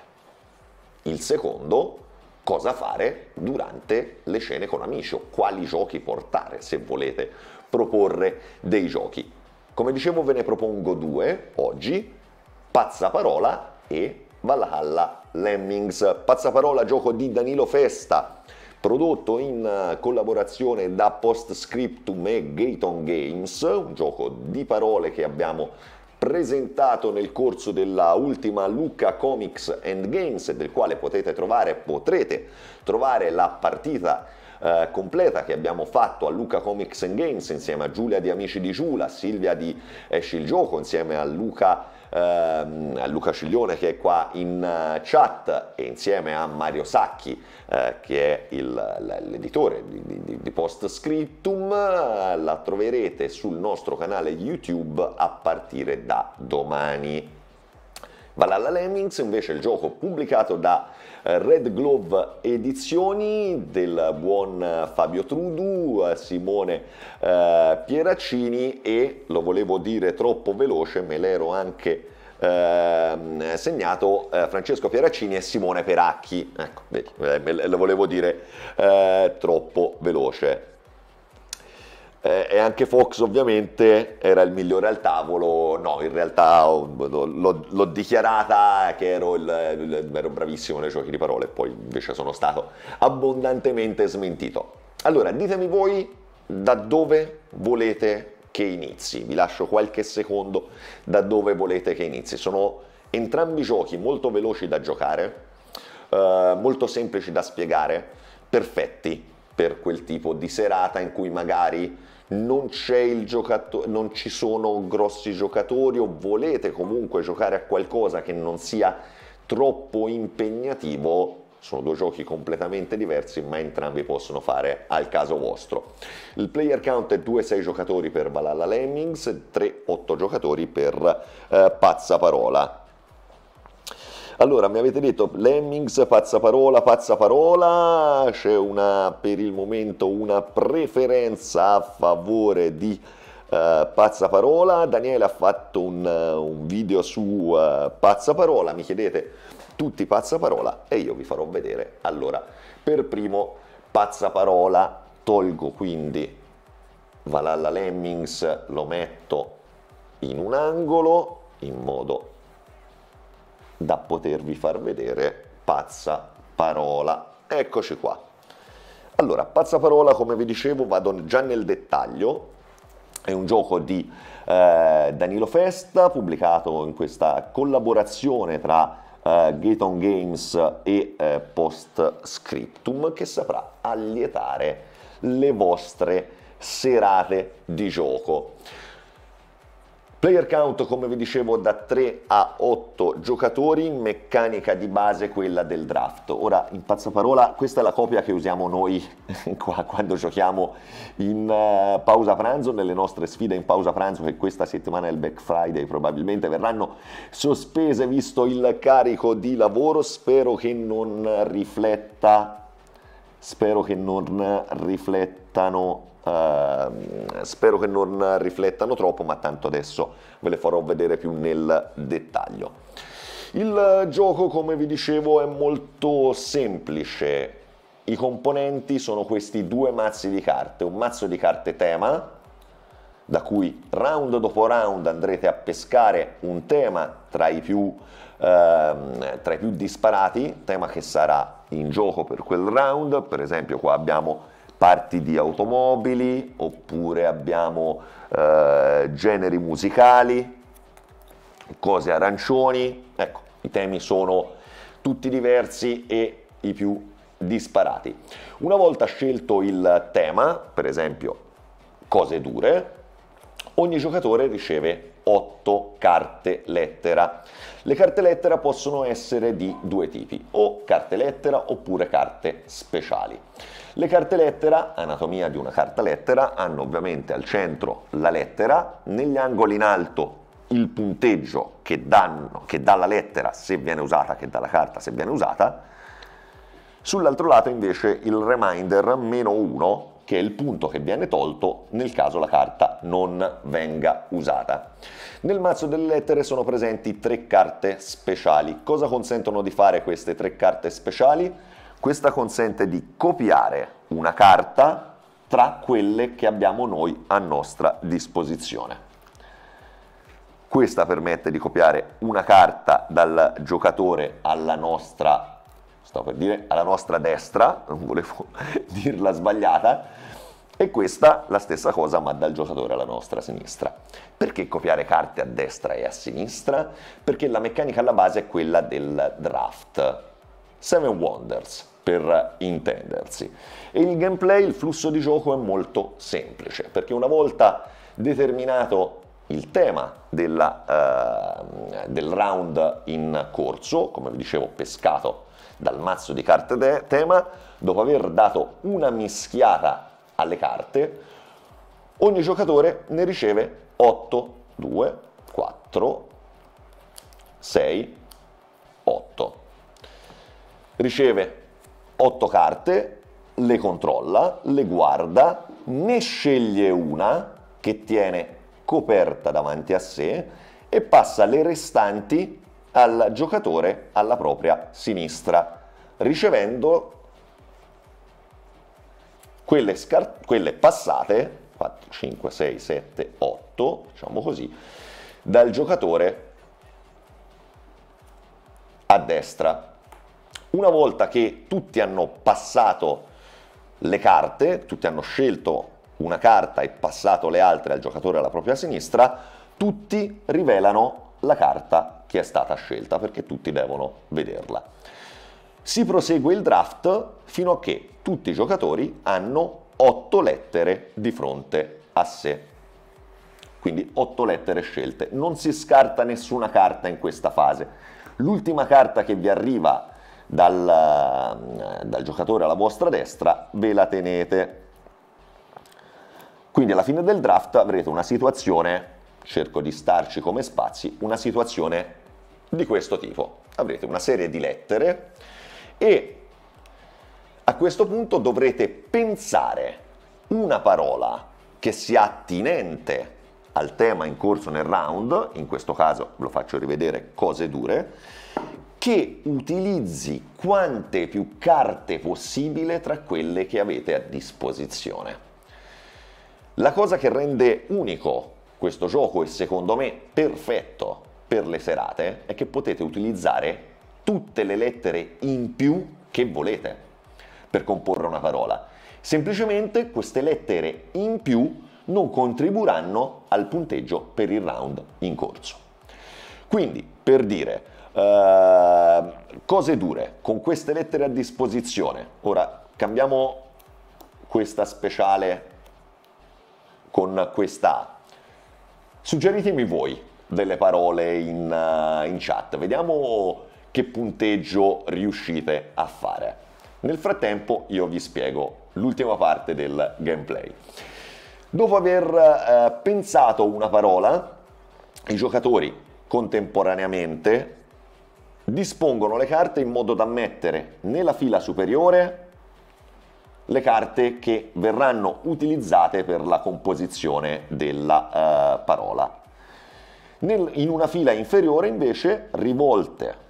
Il secondo, cosa fare durante le scene con amici o quali giochi portare se volete proporre dei giochi. Come dicevo ve ne propongo due oggi, Pazza Parola e Valhalla Lemmings. Pazza Parola, gioco di Danilo Festa, prodotto in eh, collaborazione da Postscriptum e Gaton Games, un gioco di parole che abbiamo presentato nel corso della ultima Luca Comics and Games, del quale potete trovare, potrete trovare la partita eh, completa che abbiamo fatto a Luca Comics and Games insieme a Giulia di Amici di Giula, Silvia di Esci il Gioco insieme a Luca ehm, a Luca Ciglione che è qua in eh, chat e insieme a Mario Sacchi eh, che è il, l'editore di, di, di Post eh, la troverete sul nostro canale YouTube a partire da domani. Valhalla Lemmings invece è il gioco pubblicato da Red Glove Edizioni del buon Fabio Trudu, Simone eh, Pieraccini e lo volevo dire troppo veloce, me l'ero anche eh, segnato eh, Francesco Pieraccini e Simone Peracchi. Ecco, vedi, eh, lo volevo dire eh, troppo veloce. Eh, e anche Fox ovviamente era il migliore al tavolo, no in realtà l'ho, l'ho dichiarata che ero, il, il, ero bravissimo nei giochi di parole, poi invece sono stato abbondantemente smentito. Allora ditemi voi da dove volete che inizi, vi lascio qualche secondo da dove volete che inizi, sono entrambi giochi molto veloci da giocare, eh, molto semplici da spiegare, perfetti per quel tipo di serata in cui magari non c'è il giocatore, non ci sono grossi giocatori o volete comunque giocare a qualcosa che non sia troppo impegnativo, sono due giochi completamente diversi ma entrambi possono fare al caso vostro. Il player count è 2-6 giocatori per Valhalla Lemmings, 3-8 giocatori per eh, Parola. Allora, mi avete detto Lemmings, pazza parola, pazza parola, c'è una, per il momento una preferenza a favore di eh, pazza parola. Daniele ha fatto un, un video su uh, pazza parola. Mi chiedete tutti pazza parola e io vi farò vedere. Allora, per primo pazza parola tolgo quindi Valhalla Lemmings, lo metto in un angolo in modo da potervi far vedere pazza parola. Eccoci qua. Allora, pazza parola, come vi dicevo, vado già nel dettaglio. È un gioco di eh, Danilo Festa, pubblicato in questa collaborazione tra eh, Gaton Games e eh, Postscriptum, che saprà allietare le vostre serate di gioco. Player count, come vi dicevo, da 3 a 8 giocatori, meccanica di base quella del draft. Ora, in parola, questa è la copia che usiamo noi qua, quando giochiamo in eh, pausa pranzo, nelle nostre sfide in pausa pranzo, che questa settimana è il Black Friday, probabilmente verranno sospese visto il carico di lavoro. Spero che non rifletta, spero che non rifletta riflettano, eh, spero che non riflettano troppo, ma tanto adesso ve le farò vedere più nel dettaglio. Il gioco, come vi dicevo, è molto semplice. I componenti sono questi due mazzi di carte, un mazzo di carte tema, da cui round dopo round andrete a pescare un tema tra i più, ehm, tra i più disparati, tema che sarà in gioco per quel round, per esempio qua abbiamo parti di automobili, oppure abbiamo eh, generi musicali, cose arancioni, ecco, i temi sono tutti diversi e i più disparati. Una volta scelto il tema, per esempio cose dure, ogni giocatore riceve 8 carte lettera. Le carte lettera possono essere di due tipi, o carte lettera oppure carte speciali. Le carte lettera, anatomia di una carta lettera, hanno ovviamente al centro la lettera, negli angoli in alto il punteggio che, danno, che dà la lettera se viene usata, che dà la carta se viene usata, sull'altro lato invece il reminder meno 1 che è il punto che viene tolto nel caso la carta non venga usata. Nel mazzo delle lettere sono presenti tre carte speciali. Cosa consentono di fare queste tre carte speciali? Questa consente di copiare una carta tra quelle che abbiamo noi a nostra disposizione. Questa permette di copiare una carta dal giocatore alla nostra, sto per dire, alla nostra destra, non volevo dirla sbagliata, e questa la stessa cosa ma dal giocatore alla nostra sinistra. Perché copiare carte a destra e a sinistra? Perché la meccanica alla base è quella del draft. Seven Wonders per intendersi. E il gameplay, il flusso di gioco è molto semplice, perché una volta determinato il tema della, uh, del round in corso, come vi dicevo pescato dal mazzo di carte de- tema, dopo aver dato una mischiata alle carte, ogni giocatore ne riceve 8, 2, 4, 6, 8. Riceve otto carte, le controlla, le guarda, ne sceglie una che tiene coperta davanti a sé e passa le restanti al giocatore alla propria sinistra, ricevendo quelle, scar- quelle passate 4, 5, 6, 7, 8, diciamo così, dal giocatore a destra una volta che tutti hanno passato le carte, tutti hanno scelto una carta e passato le altre al giocatore alla propria sinistra, tutti rivelano la carta che è stata scelta perché tutti devono vederla. Si prosegue il draft fino a che tutti i giocatori hanno otto lettere di fronte a sé. Quindi otto lettere scelte. Non si scarta nessuna carta in questa fase. L'ultima carta che vi arriva dal, eh, dal giocatore alla vostra destra, ve la tenete. Quindi alla fine del draft avrete una situazione, cerco di starci come spazi, una situazione di questo tipo. Avrete una serie di lettere e a questo punto dovrete pensare una parola che sia attinente al tema in corso nel round, in questo caso lo faccio rivedere cose dure, che utilizzi quante più carte possibile tra quelle che avete a disposizione. La cosa che rende unico questo gioco e secondo me perfetto per le serate è che potete utilizzare tutte le lettere in più che volete per comporre una parola. Semplicemente queste lettere in più non contribuiranno al punteggio per il round in corso. Quindi, per dire, Ehm, cose dure, con queste lettere a disposizione. Ora cambiamo questa speciale con questa Suggeritemi voi delle parole in, uh, in chat, vediamo che punteggio riuscite a fare. Nel frattempo io vi spiego l'ultima parte del gameplay. Dopo aver uh, pensato una parola, i giocatori contemporaneamente dispongono le carte in modo da mettere nella fila superiore le carte che verranno utilizzate per la composizione della eh, parola. Nel, in una fila inferiore invece rivolte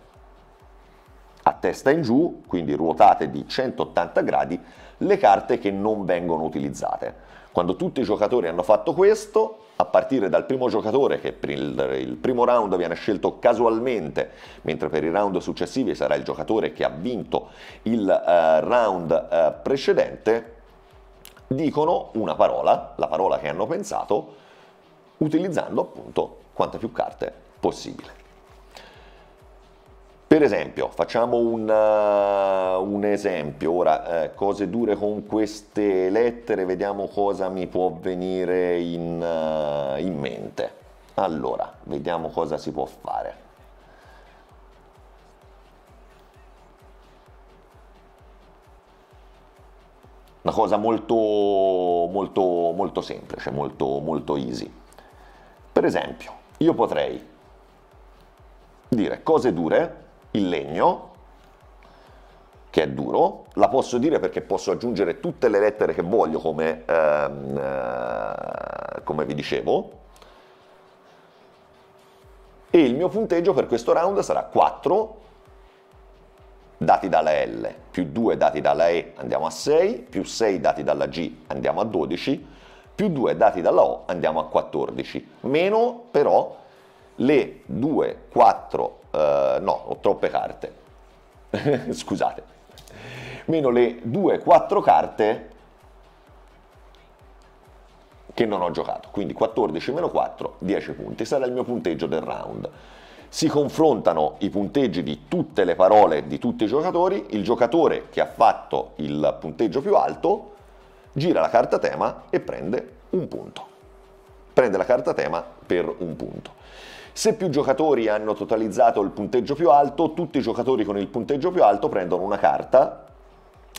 a testa in giù, quindi ruotate di 180 gradi, le carte che non vengono utilizzate. Quando tutti i giocatori hanno fatto questo, a partire dal primo giocatore che per il, primo round viene scelto casualmente, mentre per i round successivi sarà il giocatore che ha vinto il uh, round uh, precedente, dicono una parola, la parola che hanno pensato, utilizzando appunto quante più carte possibile. Per esempio, facciamo un, eh, un esempio, ora eh, cose dure con queste lettere, vediamo cosa mi può venire in, uh, in mente. Allora, vediamo cosa si può fare. Una cosa molto, molto, molto semplice, molto, molto easy. Per esempio, io potrei dire cose dure il legno, che è duro, la posso dire perché posso aggiungere tutte le lettere che voglio come, ehm, eh, come vi dicevo, e il mio punteggio per questo round sarà 4 dati dalla L, più 2 dati dalla E andiamo a 6, più 6 dati dalla G andiamo a 12, più 2 dati dalla O andiamo a 14, meno però le 2, 4 eh, no, ho troppe carte, scusate, meno le 2-4 carte che non ho giocato, quindi 14 meno 4, 10 punti, sarà il mio punteggio del round. Si confrontano i punteggi di tutte le parole di tutti i giocatori, il giocatore che ha fatto il punteggio più alto gira la carta tema e prende un punto. Prende la carta tema per un punto. Se più giocatori hanno totalizzato il punteggio più alto, tutti i giocatori con il punteggio più alto prendono una carta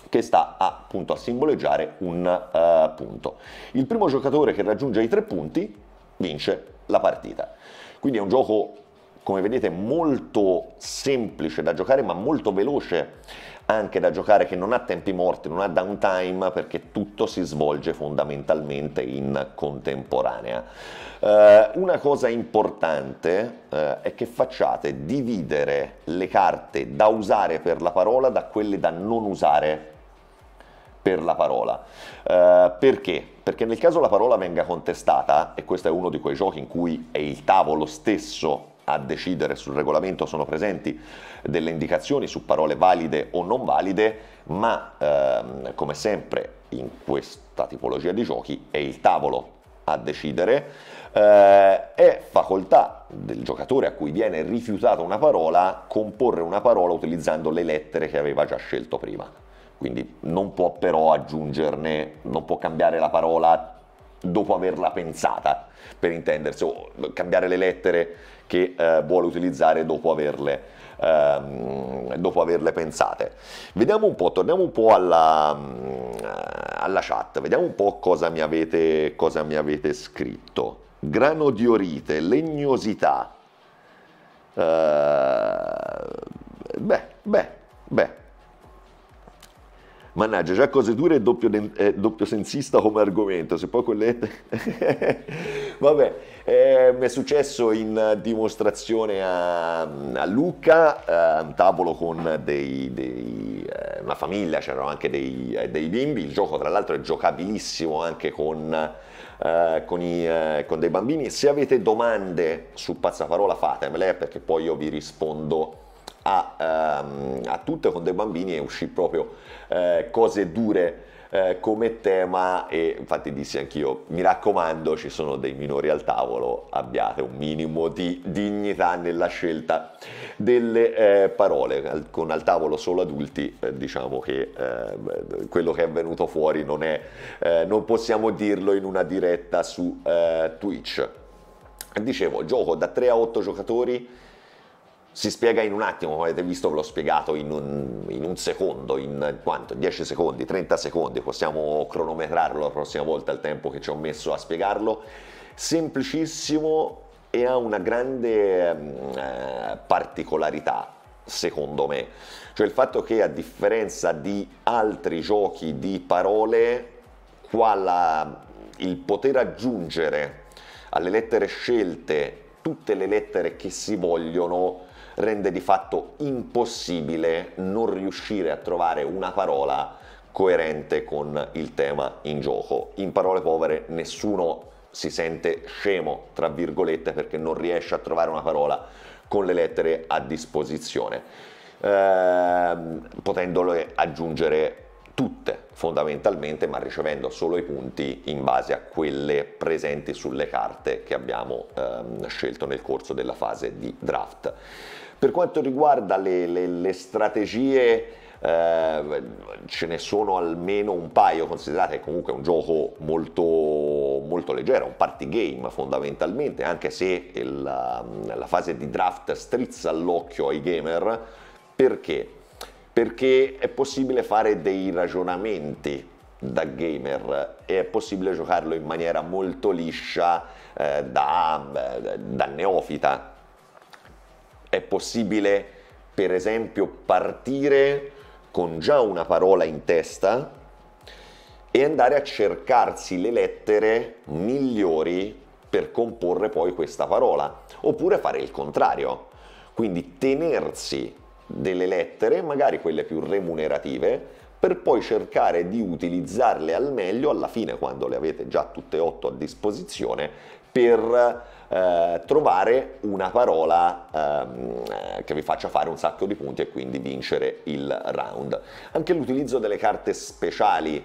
che sta a, appunto a simboleggiare un uh, punto. Il primo giocatore che raggiunge i tre punti vince la partita. Quindi è un gioco, come vedete, molto semplice da giocare ma molto veloce anche da giocare che non ha tempi morti, non ha downtime perché tutto si svolge fondamentalmente in contemporanea. Eh, una cosa importante eh, è che facciate dividere le carte da usare per la parola da quelle da non usare per la parola. Eh, perché? Perché nel caso la parola venga contestata, e questo è uno di quei giochi in cui è il tavolo stesso a decidere sul regolamento sono presenti delle indicazioni su parole valide o non valide, ma ehm, come sempre in questa tipologia di giochi è il tavolo a decidere, eh, è facoltà del giocatore a cui viene rifiutata una parola comporre una parola utilizzando le lettere che aveva già scelto prima. Quindi non può però aggiungerne, non può cambiare la parola dopo averla pensata, per intendersi, o cambiare le lettere che eh, vuole utilizzare dopo averle, ehm, dopo averle, pensate. Vediamo un po', torniamo un po' alla, mm, alla chat, vediamo un po' cosa mi avete, cosa mi avete scritto. Grano di orite, legnosità. Eh, beh, beh, beh. Mannaggia, già cose dure e doppio, eh, doppio sensista come argomento, se poi quelle... Vabbè, mi ehm, è successo in dimostrazione a, a Lucca, eh, a un tavolo con dei, dei, eh, una famiglia, c'erano anche dei, eh, dei, bimbi, il gioco tra l'altro è giocabilissimo anche con, eh, con, i, eh, con dei bambini. Se avete domande su Pazzaparola fatemele perché poi io vi rispondo a, um, a tutte con dei bambini e uscì proprio eh, cose dure eh, come tema e infatti dissi anch'io, mi raccomando, ci sono dei minori al tavolo, abbiate un minimo di dignità nella scelta delle eh, parole, con al tavolo solo adulti eh, diciamo che eh, quello che è venuto fuori non è, eh, non possiamo dirlo in una diretta su eh, Twitch. Dicevo, gioco da 3 a 8 giocatori si spiega in un attimo, come avete visto ve l'ho spiegato in un, in un secondo, in quanto? 10 secondi, 30 secondi, possiamo cronometrarlo la prossima volta il tempo che ci ho messo a spiegarlo, semplicissimo e ha una grande mm, eh, particolarità secondo me, cioè il fatto che a differenza di altri giochi di parole, qua la, il poter aggiungere alle lettere scelte tutte le lettere che si vogliono rende di fatto impossibile non riuscire a trovare una parola coerente con il tema in gioco. In parole povere, nessuno si sente scemo, tra virgolette, perché non riesce a trovare una parola con le lettere a disposizione, ehm, potendole aggiungere tutte fondamentalmente, ma ricevendo solo i punti in base a quelle presenti sulle carte che abbiamo ehm, scelto nel corso della fase di draft. Per quanto riguarda le, le, le strategie, eh, ce ne sono almeno un paio, considerate comunque un gioco molto, molto leggero, un party game fondamentalmente, anche se il, la fase di draft strizza l'occhio ai gamer, perché? Perché è possibile fare dei ragionamenti da gamer e è possibile giocarlo in maniera molto liscia eh, da, eh, da neofita è possibile, per esempio, partire con già una parola in testa e andare a cercarsi le lettere migliori per comporre poi questa parola, oppure fare il contrario, quindi tenersi delle lettere, magari quelle più remunerative, per poi cercare di utilizzarle al meglio alla fine quando le avete già tutte e otto a disposizione per eh, trovare una parola ehm, eh, che vi faccia fare un sacco di punti e quindi vincere il round. Anche l'utilizzo delle carte speciali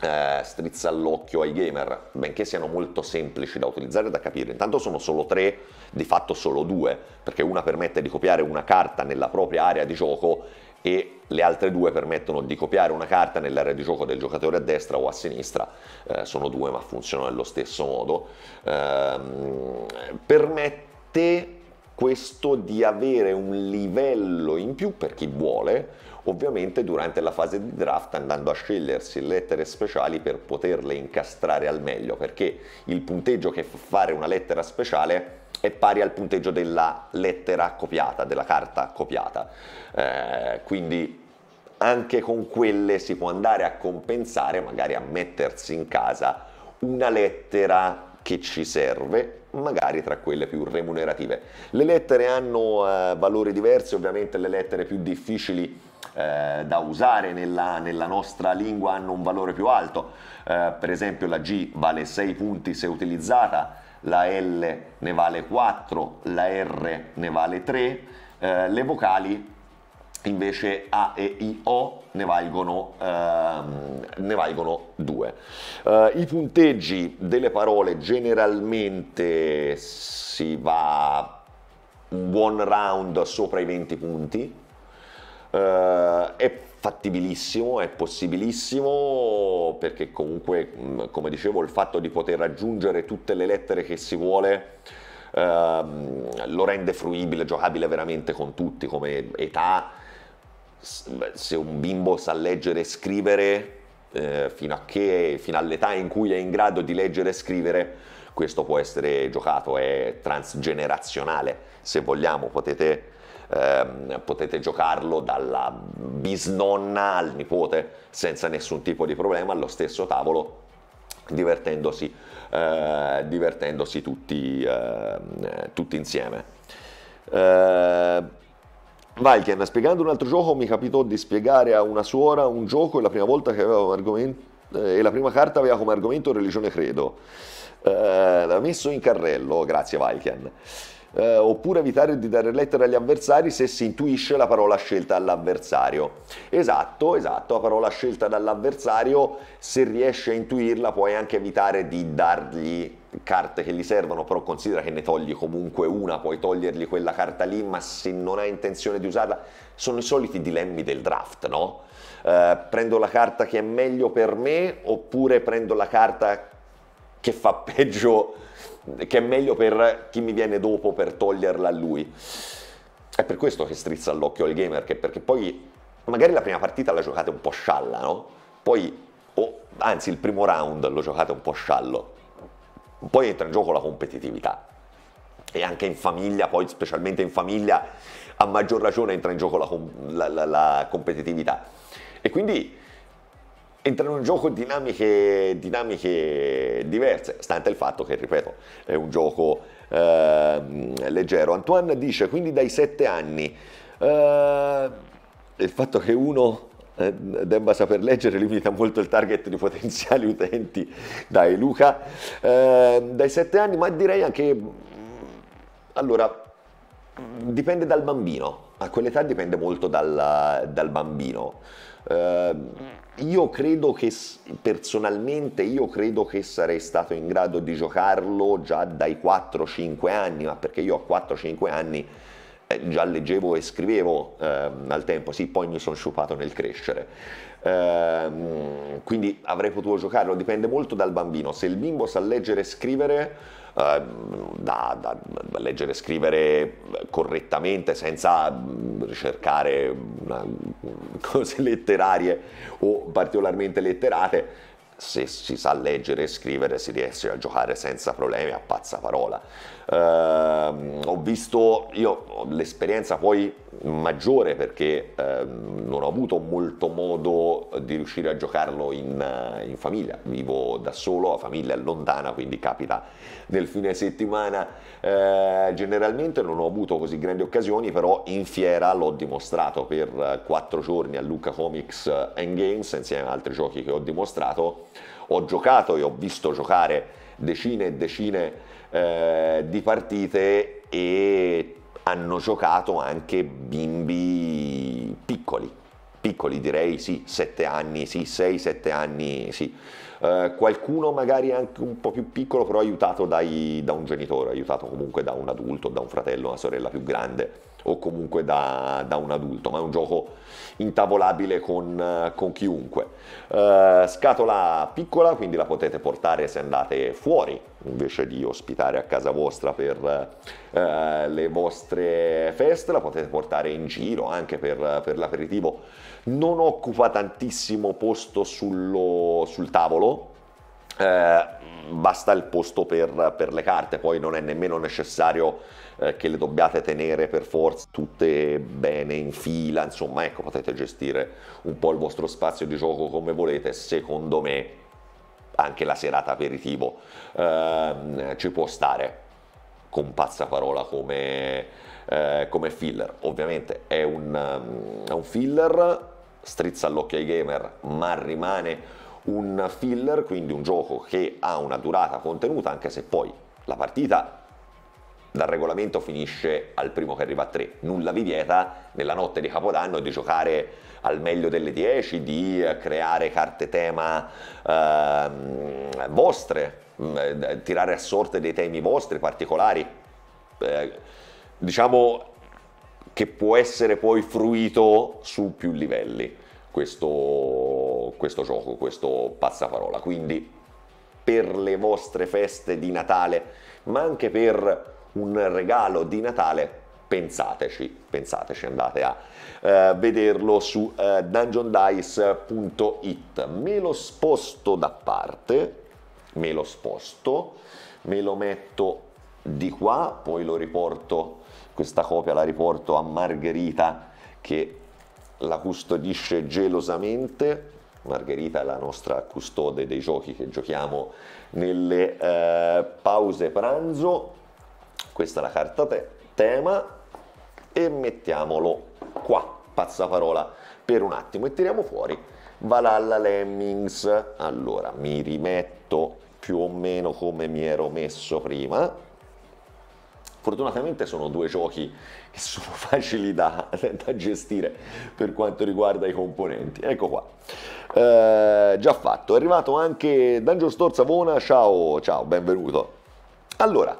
eh, strizza l'occhio ai gamer, benché siano molto semplici da utilizzare e da capire. Intanto sono solo tre, di fatto solo due, perché una permette di copiare una carta nella propria area di gioco e le altre due permettono di copiare una carta nell'area di gioco del giocatore a destra o a sinistra, eh, sono due ma funzionano nello stesso modo, ehm, permette questo di avere un livello in più per chi vuole, ovviamente durante la fase di draft andando a scegliersi lettere speciali per poterle incastrare al meglio, perché il punteggio che fa fare una lettera speciale è pari al punteggio della lettera copiata, della carta copiata. Eh, quindi anche con quelle si può andare a compensare, magari a mettersi in casa una lettera che ci serve, magari tra quelle più remunerative. Le lettere hanno eh, valori diversi, ovviamente le lettere più difficili eh, da usare nella, nella, nostra lingua hanno un valore più alto, eh, per esempio la G vale 6 punti se utilizzata, la L ne vale 4, la R ne vale 3, eh, le vocali invece A e I O ne valgono, ehm, ne valgono due. Eh, I punteggi delle parole generalmente si va un buon round sopra i 20 punti eh, e fattibilissimo, è possibilissimo perché comunque, mm, come dicevo, il fatto di poter raggiungere tutte le lettere che si vuole ehm, lo rende fruibile, giocabile veramente con tutti come età. Se un bimbo sa leggere e scrivere eh, fino, che, fino all'età in cui è in grado di leggere e scrivere, questo può essere giocato, è transgenerazionale. Se vogliamo potete eh, potete giocarlo dalla bisnonna al nipote senza nessun tipo di problema allo stesso tavolo divertendosi, eh, divertendosi tutti, eh, tutti, insieme. Eh, Valken, spiegando un altro gioco, mi capitò di spiegare a una suora un gioco e la prima volta che aveva come argomento e eh, la prima carta aveva come argomento religione credo. Ehm, l'ha messo in carrello, grazie Valken eh, oppure evitare di dare lettere agli avversari se si intuisce la parola scelta all'avversario. Esatto, esatto, la parola scelta dall'avversario, se riesci a intuirla puoi anche evitare di dargli carte che gli servono, però considera che ne togli comunque una, puoi togliergli quella carta lì, ma se non hai intenzione di usarla, sono i soliti dilemmi del draft, no? Eh, prendo la carta che è meglio per me oppure prendo la carta che fa peggio che è meglio per chi mi viene dopo per toglierla a lui. È per questo che strizza l'occhio al gamer, che perché poi magari la prima partita la giocate un po' scialla, no? Poi, o, oh, anzi, il primo round lo giocate un po' sciallo. Poi entra in gioco la competitività. E anche in famiglia, poi specialmente in famiglia, a maggior ragione entra in gioco la, la, la, la competitività. E quindi entrano in gioco dinamiche, dinamiche, diverse, stante il fatto che, ripeto, è un gioco eh, leggero. Antoine dice, quindi dai sette anni, eh, il fatto che uno eh, debba saper leggere limita molto il target di potenziali utenti dai Luca eh, dai 7 anni ma direi anche mm, allora dipende dal bambino a quell'età dipende molto dal, dal bambino eh, io credo che personalmente io credo che sarei stato in grado di giocarlo già dai 4-5 anni, ma perché io a 4-5 anni eh, già leggevo e scrivevo eh, al tempo, sì, poi mi sono sciupato nel crescere. Ehm, quindi avrei potuto giocarlo, dipende molto dal bambino. Se il bimbo sa leggere e scrivere eh, da, da, leggere e scrivere correttamente senza mm, ricercare una, cose letterarie o particolarmente letterate, se si sa leggere e scrivere si riesce a giocare senza problemi a pazza parola. Uh, ho visto io l'esperienza poi maggiore perché uh, non ho avuto molto modo di riuscire a giocarlo in, eh, in, famiglia. Vivo da solo, la famiglia è lontana, quindi capita nel fine settimana. Eh, generalmente non ho avuto così grandi occasioni, però in fiera l'ho dimostrato per eh, quattro giorni a Luca Comics Endgames insieme ad altri giochi che ho dimostrato. Ho giocato e ho visto giocare decine e decine di eh, di partite e hanno giocato anche bimbi piccoli, piccoli direi sì, 7 anni, sì, 6-7 anni, sì. Eh, qualcuno magari anche un po' più piccolo, però aiutato dai, da un genitore, aiutato comunque da un adulto, da un fratello, una sorella più grande o comunque da, da un adulto, ma è un gioco intavolabile con, eh, con chiunque. Uh, scatola piccola, quindi la potete portare se andate fuori invece di ospitare a casa vostra per uh, le vostre feste, la potete portare in giro anche per, per l'aperitivo. Non occupa tantissimo posto sullo, sul tavolo, eh, basta il posto per, per, le carte, poi non è nemmeno necessario eh, che le dobbiate tenere per forza tutte bene in fila, insomma ecco potete gestire un po' il vostro spazio di gioco come volete, secondo me anche la serata aperitivo ehm, ci può stare con pazza parola come, eh, come filler, ovviamente è un, ehm, è un filler, strizza all'occhio ai gamer ma rimane un filler, quindi un gioco che ha una durata contenuta anche se poi la partita dal regolamento finisce al primo che arriva a 3. Nulla vi vieta nella notte di Capodanno di giocare al meglio delle 10, di eh, creare carte tema ehm, mm, eh, vostre, eh, tirare a sorte dei temi vostri particolari. Eh, diciamo che può essere poi fruito su più livelli questo, questo gioco, questo passaparola. Quindi per le vostre feste di Natale, ma anche per un regalo di Natale pensateci, pensateci, andate a eh, vederlo su eh, dungeondice.it. Me lo sposto da parte, me lo sposto, me lo metto di qua, poi lo riporto, questa copia la riporto a Margherita che la custodisce gelosamente. Margherita è la nostra custode dei giochi che giochiamo nelle eh, pause pranzo questa è la carta te tema e mettiamolo qua, passaparola, per un attimo e tiriamo fuori Valhalla Lemmings. Allora, mi rimetto più o meno come mi ero messo prima. Fortunatamente sono due giochi che sono facili da, da gestire per quanto riguarda i componenti. Ecco qua. Eh, già fatto. È arrivato anche Dungeon Store Savona. Ciao, ciao, benvenuto. Allora,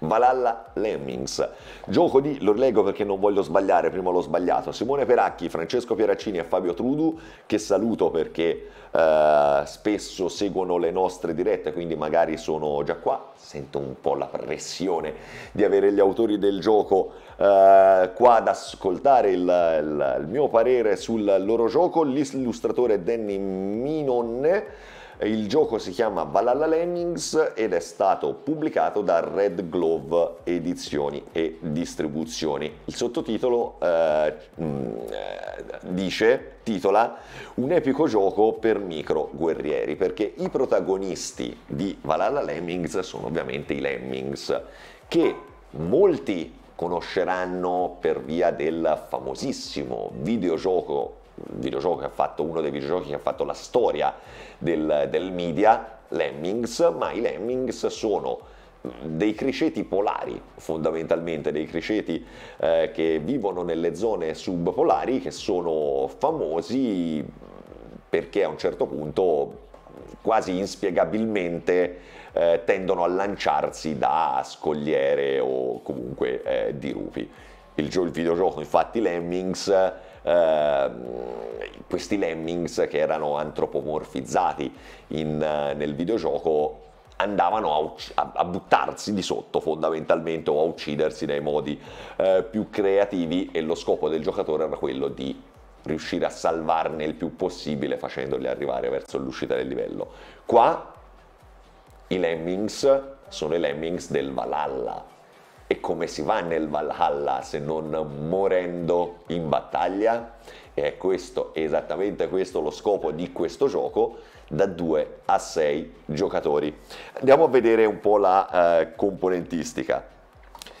Valhalla Lemmings. Gioco di, lo rilego perché non voglio sbagliare, prima l'ho sbagliato, Simone Peracchi, Francesco Pieraccini e Fabio Trudu, che saluto perché eh, spesso seguono le nostre dirette, quindi magari sono già qua, sento un po' la pressione di avere gli autori del gioco eh, qua ad ascoltare il, il, il mio parere sul loro gioco, l'illustratore Danny Minonne, il gioco si chiama Valhalla Lemmings ed è stato pubblicato da Red Glove Edizioni e Distribuzioni. Il sottotitolo eh, mm, eh dice, titola Un epico gioco per micro guerrieri, perché i protagonisti di Valhalla Lemmings sono ovviamente i Lemmings, che molti conosceranno per via del famosissimo videogioco videogioco che ha fatto uno dei videogiochi che ha fatto la storia del, del media, Lemmings, ma i Lemmings sono mm, dei criceti polari fondamentalmente, dei criceti eh, che vivono nelle zone subpolari che sono famosi mm, perché a un certo punto mm, quasi inspiegabilmente eh, tendono a lanciarsi da scogliere o comunque eh, dirupi. Il, il videogioco infatti Lemmings Ehm, questi lemmings che erano antropomorfizzati in, eh, nel videogioco andavano a, ucc- a, buttarsi di sotto fondamentalmente o a uccidersi nei modi eh, più creativi e lo scopo del giocatore era quello di riuscire a salvarne il più possibile facendoli arrivare verso l'uscita del livello. Qua i lemmings sono i lemmings del Valhalla, e come si va nel Valhalla se non morendo in battaglia? E è questo, esattamente questo lo scopo di questo gioco, da 2 a 6 giocatori. Andiamo a vedere un po' la eh, componentistica.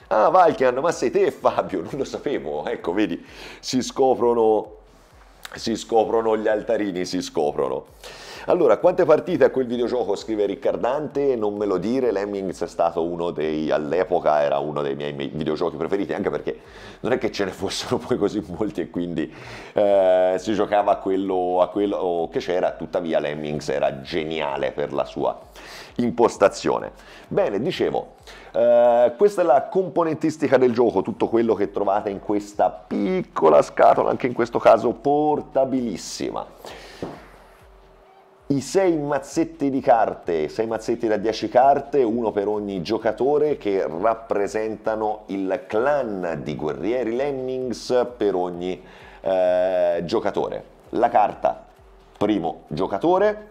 Ah, Valkian, ma sei te Fabio? Non lo sapevo. Ecco, vedi, si scoprono, si scoprono gli altarini, si scoprono. Allora, quante partite a quel videogioco scrive Riccardante? Non me lo dire, Lemmings è stato uno dei, all'epoca era uno dei miei, miei videogiochi preferiti, anche perché non è che ce ne fossero poi così molti e quindi eh, si giocava a quello, a quello che c'era, tuttavia Lemmings era geniale per la sua impostazione. Bene, dicevo, eh, questa è la componentistica del gioco, tutto quello che trovate in questa piccola scatola, anche in questo caso portabilissima i sei mazzetti di carte, sei mazzetti da 10 carte, uno per ogni giocatore che rappresentano il clan di guerrieri Lemmings per ogni eh, giocatore. La carta, primo giocatore,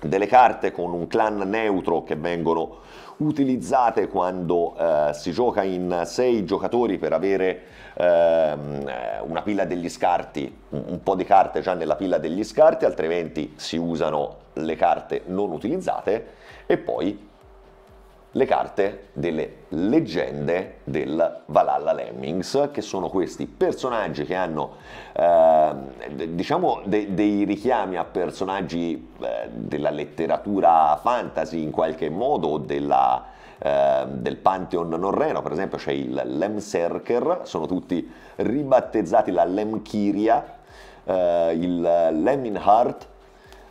delle carte con un clan neutro che vengono utilizzate quando eh, si gioca in sei giocatori per avere ehm, eh, una pila degli scarti, un po' di carte già nella pila degli scarti, altrimenti si usano le carte non utilizzate e poi le carte delle leggende del Valhalla Lemmings, che sono questi personaggi che hanno, eh, diciamo, de dei richiami a personaggi eh, della letteratura fantasy in qualche modo, o della, Ehm, del Pantheon norreno, per esempio c'è il Lemserker, sono tutti ribattezzati la Lemkiria, eh, il Lemminhart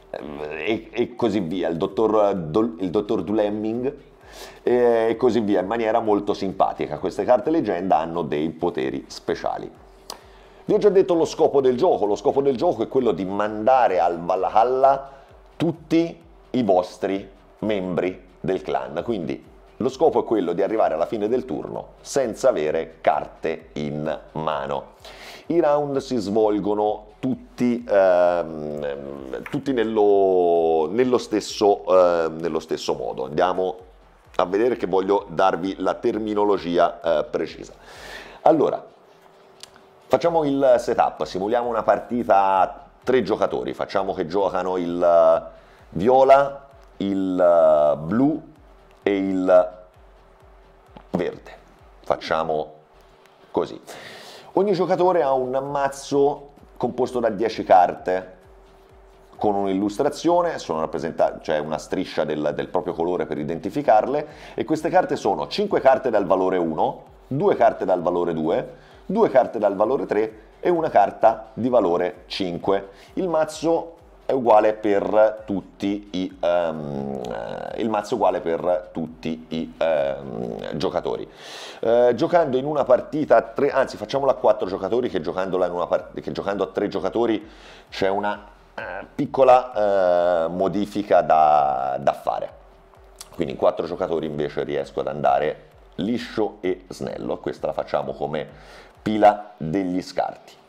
eh, e, e, così via, il dottor, il dottor Dulemming e così via, in maniera molto simpatica. Queste carte leggenda hanno dei poteri speciali. Vi ho già detto lo scopo del gioco, lo scopo del gioco è quello di mandare al Valhalla tutti i vostri membri del clan, quindi lo scopo è quello di arrivare alla fine del turno senza avere carte in mano. I round si svolgono tutti, ehm, tutti nello, nello, stesso, eh, nello, stesso, modo. Andiamo a vedere che voglio darvi la terminologia eh, precisa. Allora, facciamo il setup, simuliamo una partita a tre giocatori, facciamo che giocano il eh, viola, il eh, blu e il verde. Facciamo così. Ogni giocatore ha un mazzo composto da 10 carte con un'illustrazione, sono rappresentate, cioè una striscia del, del, proprio colore per identificarle, e queste carte sono 5 carte dal valore 1, 2 carte dal valore 2, 2 carte dal valore 3 e una carta di valore 5. Il mazzo è uguale per tutti i um, il mazzo è uguale per tutti i um, giocatori uh, giocando in una partita a tre anzi facciamola a quattro giocatori che, part- che giocando a tre giocatori c'è una uh, piccola uh, modifica da, da fare quindi in quattro giocatori invece riesco ad andare liscio e snello questa la facciamo come pila degli scarti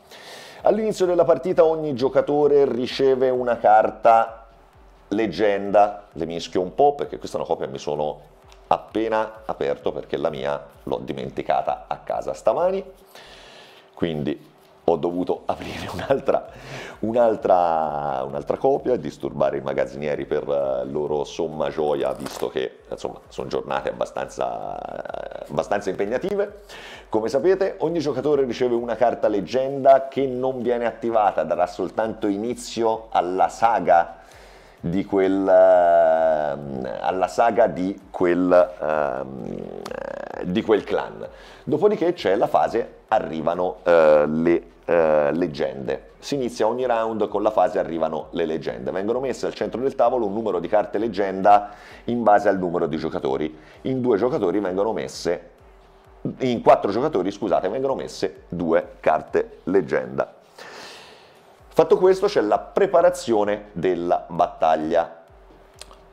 All'inizio della partita ogni giocatore riceve una carta leggenda, le mischio un po' perché questa è una copia che mi sono appena aperto perché la mia l'ho dimenticata a casa stamani, quindi ho dovuto aprire un'altra, un'altra, un'altra copia e disturbare i magazzinieri per eh, loro somma gioia, visto che insomma, sono giornate abbastanza, abbastanza impegnative. Come sapete, ogni giocatore riceve una carta leggenda che non viene attivata, darà soltanto inizio alla saga di quel, ehm, alla saga di quel, ehm, di quel clan. Dopodiché c'è la fase arrivano uh, le eh, leggende. Si inizia ogni round con la fase arrivano le leggende. Vengono messe al centro del tavolo un numero di carte leggenda in base al numero di giocatori. In due giocatori vengono messe in quattro giocatori, scusate, vengono messe due carte leggenda. Fatto questo c'è la preparazione della battaglia.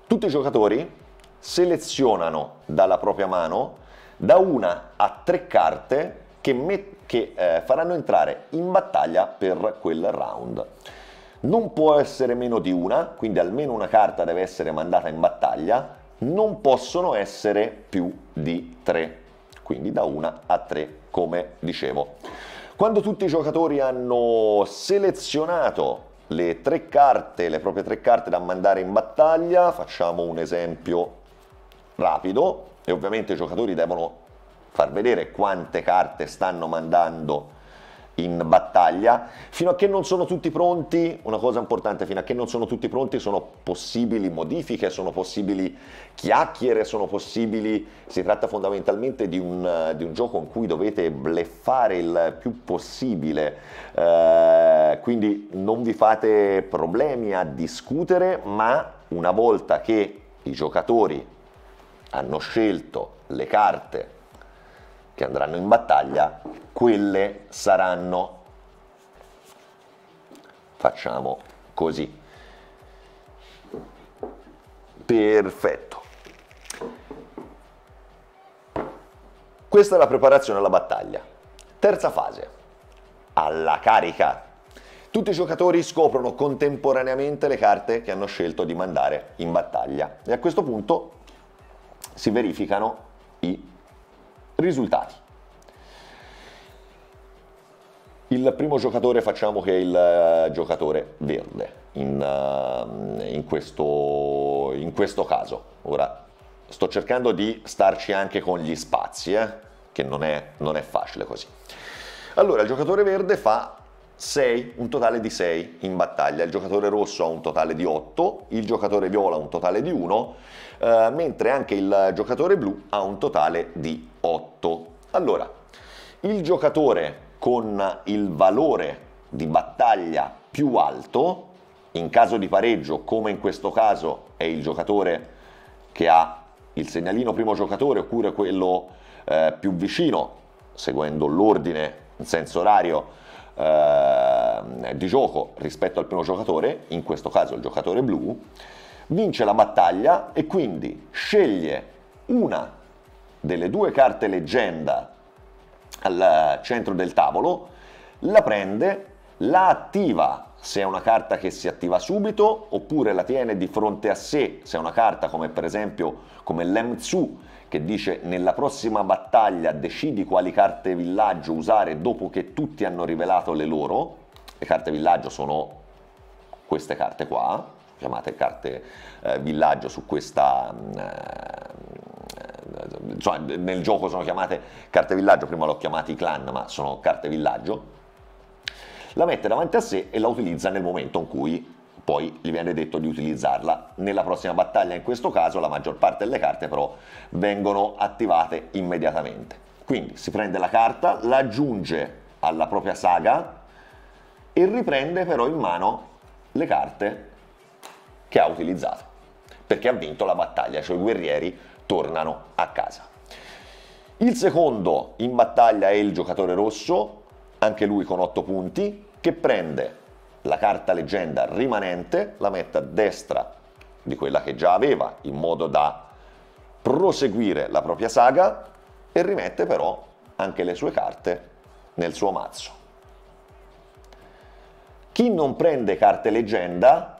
Tutti i giocatori selezionano dalla propria mano da una a tre carte che mettono che eh, faranno entrare in battaglia per quel round. Non può essere meno di una, quindi almeno una carta deve essere mandata in battaglia, non possono essere più di tre, quindi da una a tre, come dicevo. Quando tutti i giocatori hanno selezionato le tre carte, le proprie tre carte da mandare in battaglia, facciamo un esempio rapido e ovviamente i giocatori devono far vedere quante carte stanno mandando in battaglia. Fino a che non sono tutti pronti, una cosa importante, fino a che non sono tutti pronti sono possibili modifiche, sono possibili chiacchiere, sono possibili... Si tratta fondamentalmente di un, di un gioco in cui dovete bleffare il più possibile, eh, quindi non vi fate problemi a discutere, ma una volta che i giocatori hanno scelto le carte che andranno in battaglia, quelle saranno, facciamo così, perfetto. Questa è la preparazione alla battaglia. Terza fase, alla carica. Tutti i giocatori scoprono contemporaneamente le carte che hanno scelto di mandare in battaglia e a questo punto si verificano i Risultati. Il primo giocatore facciamo che è il eh, giocatore verde in, eh, in, questo, in questo caso. Ora sto cercando di starci anche con gli spazi, eh? che non è, non è facile così. Allora, il giocatore verde fa 6, un totale di 6 in battaglia, il giocatore rosso ha un totale di 8, il giocatore viola un totale di 1 eh, mentre anche il giocatore blu ha un totale di 8. Allora, il giocatore con il valore di battaglia più alto, in caso di pareggio, come in questo caso è il giocatore che ha il segnalino primo giocatore oppure quello eh, più vicino, seguendo l'ordine in senso orario eh, di gioco rispetto al primo giocatore, in questo caso il giocatore blu, vince la battaglia e quindi sceglie una delle due carte leggenda al centro del tavolo, la prende, la attiva se è una carta che si attiva subito oppure la tiene di fronte a sé se è una carta come per esempio come l'Emzu che dice nella prossima battaglia decidi quali carte villaggio usare dopo che tutti hanno rivelato le loro le carte villaggio sono queste carte qua chiamate carte eh, villaggio su questa... Mm, eh, cioè nel gioco sono chiamate carte villaggio, prima l'ho chiamati clan, ma sono carte villaggio. La mette davanti a sé e la utilizza nel momento in cui poi gli viene detto di utilizzarla. Nella prossima battaglia, in questo caso, la maggior parte delle carte però vengono attivate immediatamente. Quindi si prende la carta, la aggiunge alla propria saga e riprende però in mano le carte che ha utilizzato, perché ha vinto la battaglia, cioè i guerrieri tornano a casa. Il secondo in battaglia è il giocatore rosso, anche lui con 8 punti, che prende la carta leggenda rimanente, la mette a destra di quella che già aveva, in modo da proseguire la propria saga e rimette però anche le sue carte nel suo mazzo. Chi non prende carte leggenda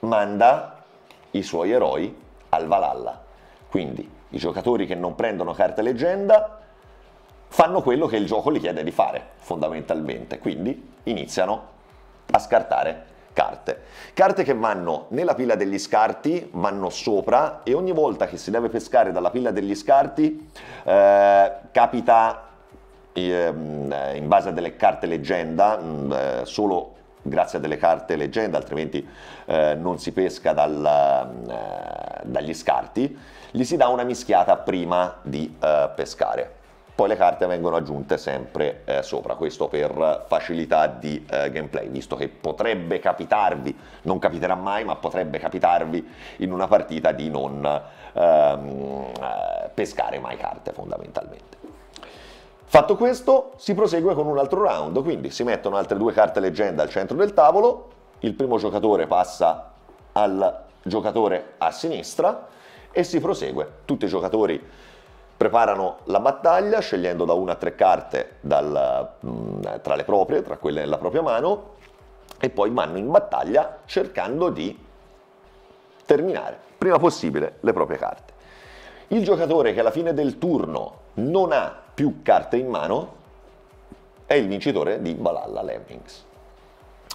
manda i suoi eroi al Valhalla. Quindi i giocatori che non prendono carta leggenda fanno quello che il gioco gli chiede di fare, fondamentalmente. Quindi iniziano a scartare carte. Carte che vanno nella pila degli scarti, vanno sopra e ogni volta che si deve pescare dalla pila degli scarti eh, capita ehm, in base a delle carte leggenda eh, solo grazie a delle carte leggende, altrimenti eh, non si pesca dal, eh, dagli scarti, gli si dà una mischiata prima di eh, pescare. Poi le carte vengono aggiunte sempre eh, sopra, questo per facilità di eh, gameplay, visto che potrebbe capitarvi, non capiterà mai, ma potrebbe capitarvi in una partita di non ehm, eh, pescare mai carte fondamentalmente. Fatto questo, si prosegue con un altro round, quindi si mettono altre due carte leggenda al centro del tavolo, il primo giocatore passa al giocatore a sinistra e si prosegue. Tutti i giocatori preparano la battaglia scegliendo da una a tre carte dal, mm, tra le proprie, tra quelle della propria mano, e poi vanno in battaglia cercando di terminare prima possibile le proprie carte. Il giocatore che alla fine del turno non ha più carte in mano è il vincitore di Valhalla Lemmings.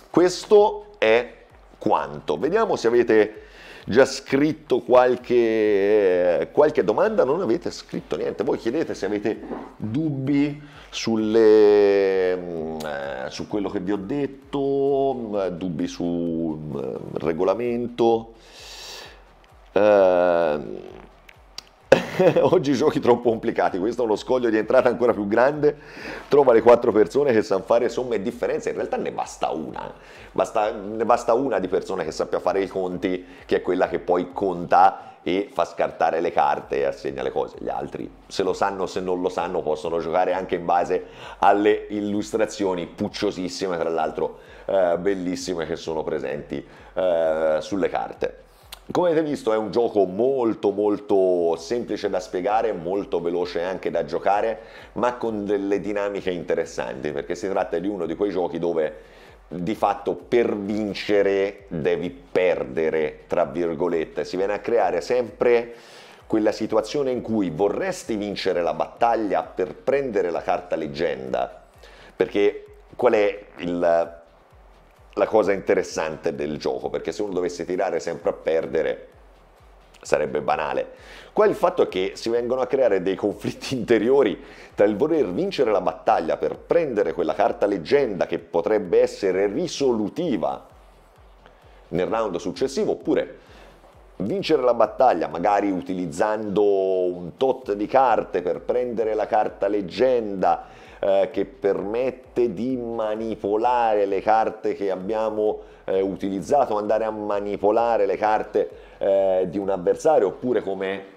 Questo è quanto. Vediamo se avete già scritto qualche, qualche, domanda, non avete scritto niente. Voi chiedete se avete dubbi sulle, mm, eh, su quello che vi ho detto, mm, dubbi sul mm, regolamento. Eh, Oggi giochi troppo complicati, questo è uno scoglio di entrata ancora più grande. Trova le quattro persone che sanno fare somme e differenze, in realtà ne basta una. Basta, ne basta una di persone che sappia fare i conti, che è quella che poi conta e fa scartare le carte e assegna le cose. Gli altri, se lo sanno o se non lo sanno, possono giocare anche in base alle illustrazioni pucciosissime, tra l'altro eh, bellissime, che sono presenti eh, sulle carte. Come avete visto è un gioco molto molto semplice da spiegare, molto veloce anche da giocare, ma con delle dinamiche interessanti, perché si tratta di uno di quei giochi dove di fatto per vincere devi perdere, tra virgolette, si viene a creare sempre quella situazione in cui vorresti vincere la battaglia per prendere la carta leggenda, perché qual è il la cosa interessante del gioco, perché se uno dovesse tirare sempre a perdere sarebbe banale. Qua il fatto è che si vengono a creare dei conflitti interiori tra il voler vincere la battaglia per prendere quella carta leggenda che potrebbe essere risolutiva nel round successivo, oppure vincere la battaglia magari utilizzando un tot di carte per prendere la carta leggenda eh, che permette di manipolare le carte che abbiamo eh, utilizzato, andare a manipolare le carte eh, di un avversario oppure come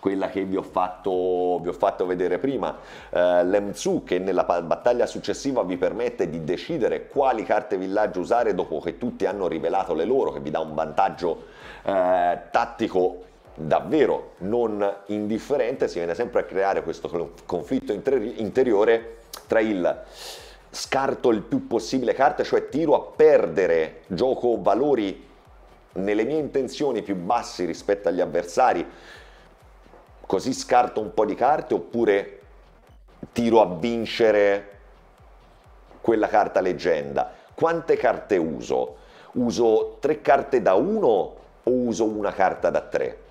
quella che vi ho fatto, vi ho fatto vedere prima, eh, Lemzu che nella battaglia successiva vi permette di decidere quali carte villaggio usare dopo che tutti hanno rivelato le loro, che vi dà un vantaggio eh, tattico davvero non indifferente, si viene sempre a creare questo conflitto interiore tra il scarto il più possibile carte, cioè tiro a perdere, gioco valori nelle mie intenzioni più bassi rispetto agli avversari, così scarto un po' di carte, oppure tiro a vincere quella carta leggenda. Quante carte uso? Uso tre carte da uno o uso una carta da tre?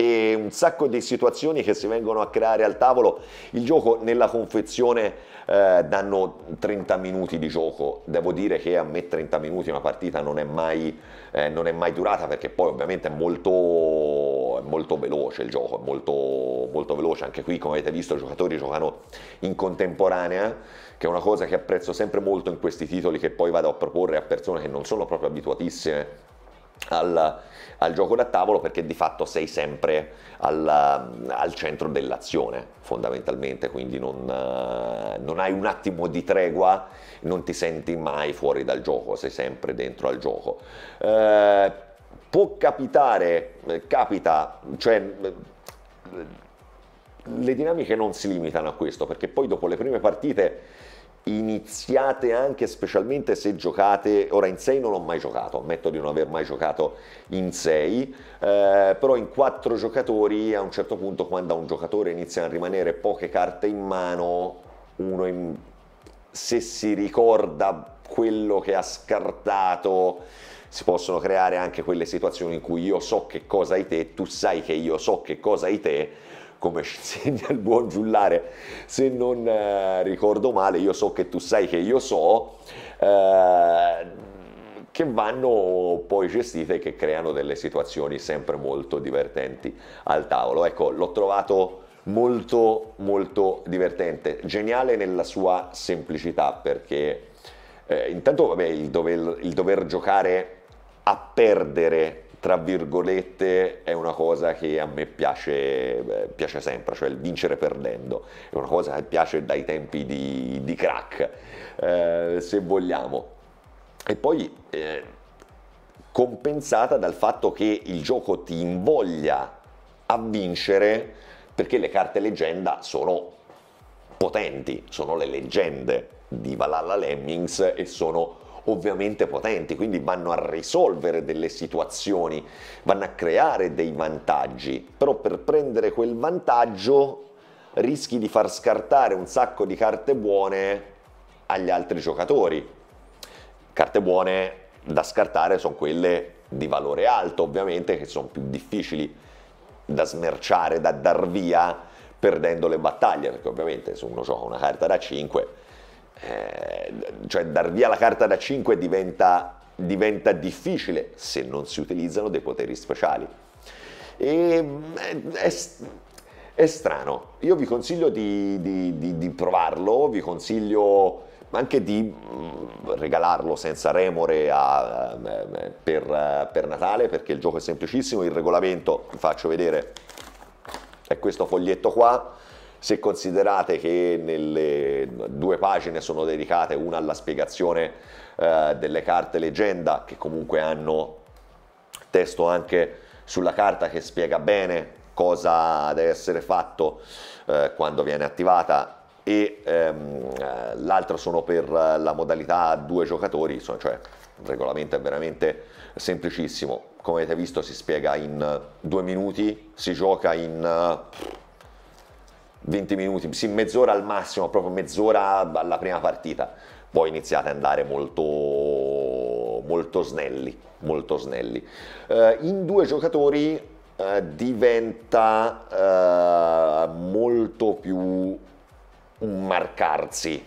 e un sacco di situazioni che si vengono a creare al tavolo. Il gioco nella confezione eh, danno 30 minuti di gioco, devo dire che a me 30 minuti una partita non è mai, eh, non è mai durata perché poi ovviamente è molto, è molto veloce il gioco, è molto, molto veloce, anche qui come avete visto i giocatori giocano in contemporanea che è una cosa che apprezzo sempre molto in questi titoli che poi vado a proporre a persone che non sono proprio abituatissime al al gioco da tavolo perché di fatto sei sempre alla, al centro dell'azione fondamentalmente, quindi non, eh, non, hai un attimo di tregua, non ti senti mai fuori dal gioco, sei sempre dentro al gioco. Eh, può capitare, eh, capita, cioè eh, le dinamiche non si limitano a questo perché poi dopo le prime partite iniziate anche specialmente se giocate, ora in 6 non ho mai giocato, ammetto di non aver mai giocato in 6, eh, però in 4 giocatori a un certo punto quando a un giocatore iniziano a rimanere poche carte in mano, uno in, se si ricorda quello che ha scartato si possono creare anche quelle situazioni in cui io so che cosa hai te, tu sai che io so che cosa hai te come ci insegna il buon Giullare, se non eh, ricordo male, io so che tu sai che io so, eh, che vanno poi gestite e che creano delle situazioni sempre molto divertenti al tavolo. Ecco, l'ho trovato molto molto divertente, geniale nella sua semplicità perché eh, intanto vabbè, il, dover, il dover giocare a perdere tra virgolette, è una cosa che a me piace, eh, piace sempre, cioè il vincere perdendo, è una cosa che piace dai tempi di, di crack, eh, se vogliamo. E poi eh, compensata dal fatto che il gioco ti invoglia a vincere perché le carte leggenda sono potenti, sono le leggende di Valhalla Lemmings e sono ovviamente potenti, quindi vanno a risolvere delle situazioni, vanno a creare dei vantaggi, però per prendere quel vantaggio rischi di far scartare un sacco di carte buone agli altri giocatori. Carte buone da scartare sono quelle di valore alto, ovviamente, che sono più difficili da smerciare, da dar via perdendo le battaglie, perché ovviamente se uno gioca una carta da 5 eh, cioè dar via la carta da 5 diventa, diventa difficile se non si utilizzano dei poteri speciali. E, eh, è, è strano, io vi consiglio di, di, di, di provarlo, vi consiglio anche di mm, regalarlo senza remore a, eh, per, per, Natale, perché il gioco è semplicissimo, il regolamento, vi faccio vedere, è questo foglietto qua, se considerate che nelle due pagine sono dedicate una alla spiegazione eh, delle carte leggenda, che comunque hanno testo anche sulla carta che spiega bene cosa deve essere fatto eh, quando viene attivata e ehm, eh, l'altra sono per la modalità due giocatori, cioè il regolamento è veramente semplicissimo, come avete visto si spiega in due minuti, si gioca in... Eh, 20 minuti, sì, mezz'ora al massimo, proprio mezz'ora alla prima partita. Poi iniziate ad andare molto, molto snelli, molto snelli. Uh, in due giocatori uh, diventa uh, molto più un marcarsi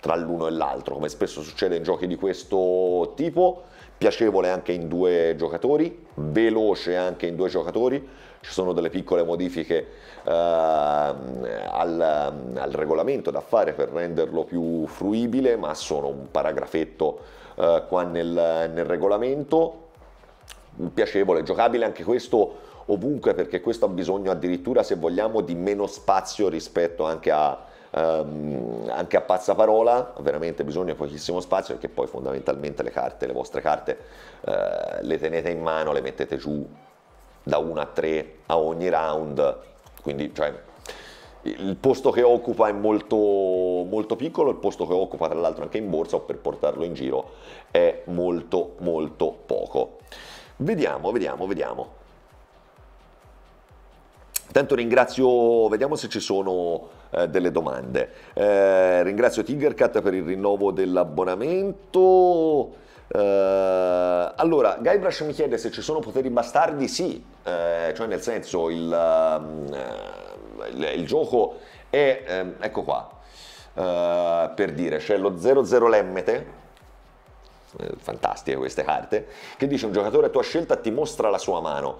tra l'uno e l'altro, come spesso succede in giochi di questo tipo, piacevole anche in due giocatori, veloce anche in due giocatori, ci sono delle piccole modifiche eh, al, al, regolamento da fare per renderlo più fruibile, ma sono un paragrafetto eh, qua nel, nel regolamento, piacevole, giocabile anche questo ovunque perché questo ha bisogno addirittura se vogliamo di meno spazio rispetto anche a, Um, anche a pazza parola, veramente bisogna pochissimo spazio perché poi fondamentalmente le carte, le vostre carte uh, le tenete in mano, le mettete giù da 1 a 3 a ogni round, quindi cioè, il posto che occupa è molto, molto piccolo, il posto che occupa tra l'altro anche in borsa o per portarlo in giro è molto molto poco. Vediamo, vediamo, vediamo. Intanto ringrazio, vediamo se ci sono eh, delle domande. Eh, ringrazio Tigercat per il rinnovo dell'abbonamento. Uh, allora, Guybrush mi chiede se ci sono poteri bastardi, sì, uh, cioè nel senso il, uh, il, il gioco è, um, ecco qua, eh, per dire, c'è lo 00 Lemmete, fantastiche queste carte, che dice un giocatore a tua scelta ti mostra la sua mano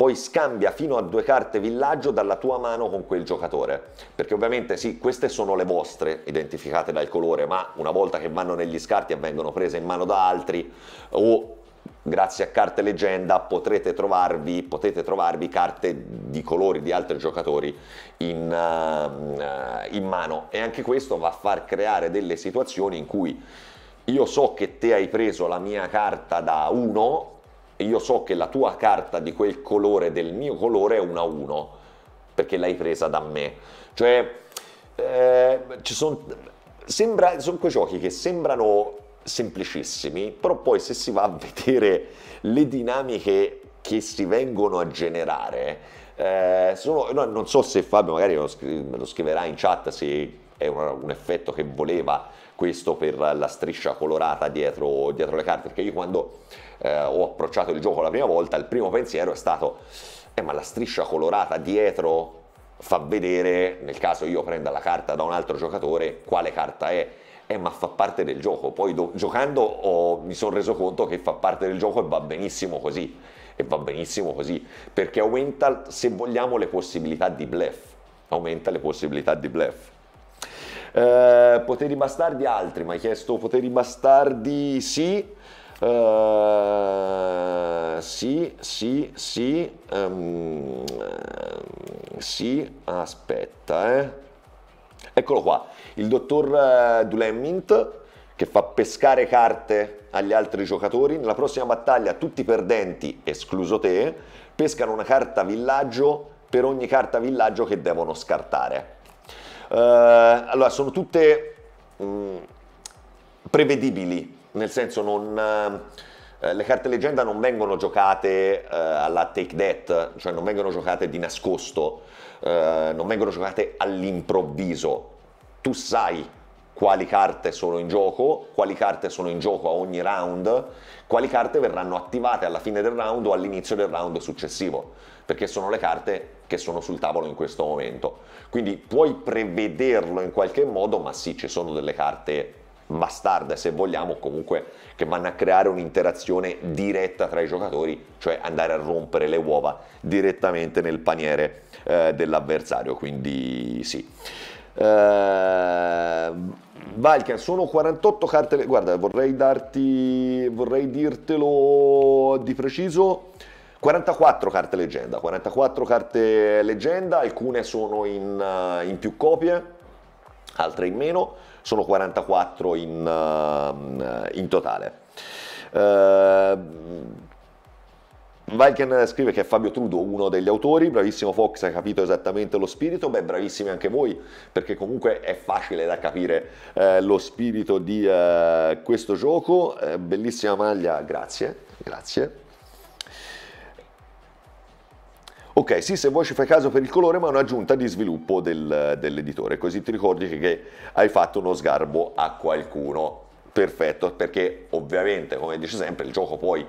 poi scambia fino a due carte villaggio dalla tua mano con quel giocatore. Perché ovviamente sì, queste sono le vostre, identificate dal colore, ma una volta che vanno negli scarti e vengono prese in mano da altri o grazie a carte leggenda potrete trovarvi, potete trovarvi carte di colori di altri giocatori in, uh, in mano e anche questo va a far creare delle situazioni in cui io so che te hai preso la mia carta da 1 io so che la tua carta di quel colore del mio colore è una 1 perché l'hai presa da me. Cioè, eh, ci sono, sembra, sono quei giochi che sembrano semplicissimi, però poi se si va a vedere le dinamiche che si vengono a generare, eh, sono, no, non so se Fabio magari lo scri- me lo scriverà in chat se è un, un, effetto che voleva questo per la striscia colorata dietro, dietro le carte, perché io quando eh, ho approcciato il gioco la prima volta, il primo pensiero è stato, eh ma la striscia colorata dietro fa vedere, nel caso io prenda la carta da un altro giocatore, quale carta è. Eh, ma fa parte del gioco. Poi do, giocando oh, mi sono reso conto che fa parte del gioco e va benissimo così. E va benissimo così. Perché aumenta, se vogliamo, le possibilità di blef. Aumenta le possibilità di blef. Eh, poteri bastardi altri, mi hai chiesto poteri bastardi sì. Uh, sì, sì, sì, um, sì, aspetta, eh. Eccolo qua, il dottor eh, Dulemmint che fa pescare carte agli altri giocatori. Nella prossima battaglia tutti i perdenti, escluso te, pescano una carta villaggio per ogni carta villaggio che devono scartare. Uh, allora, sono tutte mh, mm, prevedibili nel senso non... Eh, eh, le carte leggenda non vengono giocate eh, alla take that, cioè non vengono giocate di nascosto, eh, non vengono giocate all'improvviso. Tu sai quali carte sono in gioco, quali carte sono in gioco a ogni round, quali carte verranno attivate alla fine del round o all'inizio del round successivo, perché sono le carte che sono sul tavolo in questo momento. Quindi puoi prevederlo in qualche modo, ma sì, ci sono delle carte bastarda se vogliamo, comunque che vanno a creare un'interazione diretta tra i giocatori, cioè andare a rompere le uova direttamente nel paniere eh, dell'avversario, quindi sì. Uh, eh, Valkan, sono 48 carte. Guarda, vorrei darti. Vorrei dirtelo di preciso. 44 carte leggenda, 44 carte leggenda, alcune sono in, eh, in più copie, altre in meno sono 44 in, ehm, in totale. Uh, Valken scrive che è Fabio Trudo uno degli autori, bravissimo Fox, ha capito esattamente lo spirito, beh bravissimi anche voi perché comunque è facile da capire eh, lo spirito di eh, questo gioco, eh, bellissima maglia, grazie, grazie. Ok, sì, se vuoi ci fai caso per il colore, ma è un'aggiunta di sviluppo del, dell'editore, così ti ricordi che hai fatto uno sgarbo a qualcuno. Perfetto, perché ovviamente, come dice sempre, il gioco poi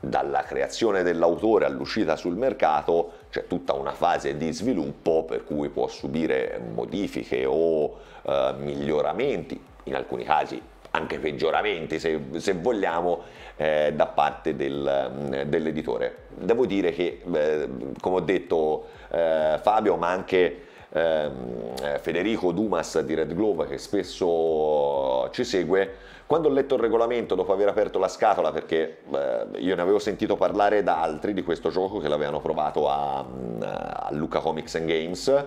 dalla creazione dell'autore all'uscita sul mercato c'è tutta una fase di sviluppo per cui può subire modifiche o eh, miglioramenti, in alcuni casi anche peggioramenti se, se vogliamo, eh, da parte del, mm, dell'editore. Devo dire che, eh, come ho detto eh, Fabio, ma anche ehm, Federico Dumas di Red Globe che spesso ci segue, quando ho letto il regolamento dopo aver aperto la scatola, perché eh, io ne avevo sentito parlare da altri di questo gioco che l'avevano provato a, mm, a Luca Comics and Games,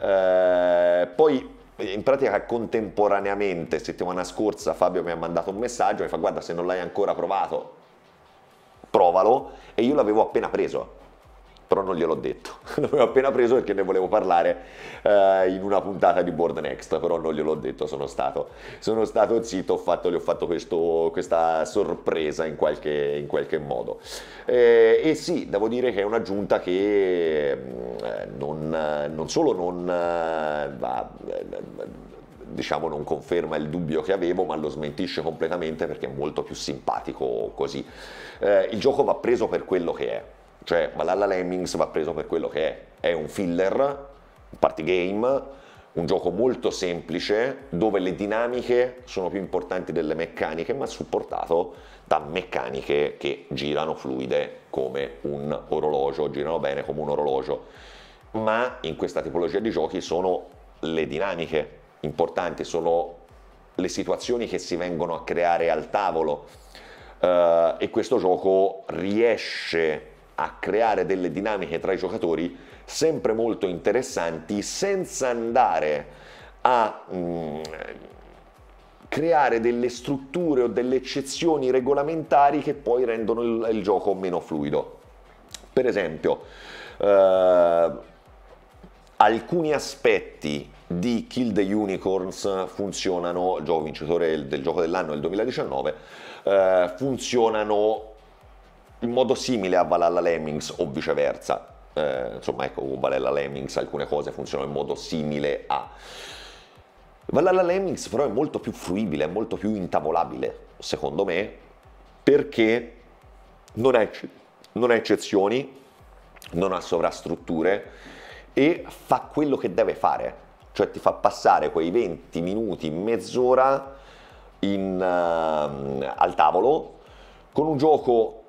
eh, poi in pratica contemporaneamente, settimana scorsa, Fabio mi ha mandato un messaggio e fa guarda se non l'hai ancora provato, provalo e io l'avevo appena preso però non gliel'ho detto, l'avevo appena preso perché ne volevo parlare eh, in una puntata di Board Next, però non gliel'ho detto, sono stato, sono stato zitto, ho fatto, gli ho fatto questo, questa sorpresa in qualche, in qualche modo. Eh, e sì, devo dire che è un'aggiunta che eh, non, non, solo non eh, va eh, diciamo non conferma il dubbio che avevo ma lo smentisce completamente perché è molto più simpatico così eh, il gioco va preso per quello che è cioè, Valhalla Lemmings va preso per quello che è. È un filler, un party game, un gioco molto semplice dove le dinamiche sono più importanti delle meccaniche, ma supportato da meccaniche che girano fluide come un orologio, girano bene come un orologio. Ma in questa tipologia di giochi sono le dinamiche importanti, sono le situazioni che si vengono a creare al tavolo. Uh, e questo gioco riesce a creare delle dinamiche tra i giocatori sempre molto interessanti senza andare a mh, mm, creare delle strutture o delle eccezioni regolamentari che poi rendono il, il gioco meno fluido. Per esempio, eh, alcuni aspetti di Kill the Unicorns funzionano, gioco vincitore del, del gioco dell'anno del 2019, eh, funzionano in modo simile a Valhalla Lemmings o viceversa. Eh, insomma, ecco, con Valhalla Lemmings alcune cose funzionano in modo simile a... Valhalla Lemmings però è molto più fruibile, è molto più intavolabile, secondo me, perché non ha, non ha eccezioni, non ha sovrastrutture e fa quello che deve fare, cioè ti fa passare quei 20 minuti, mezz'ora in, uh, al tavolo con un gioco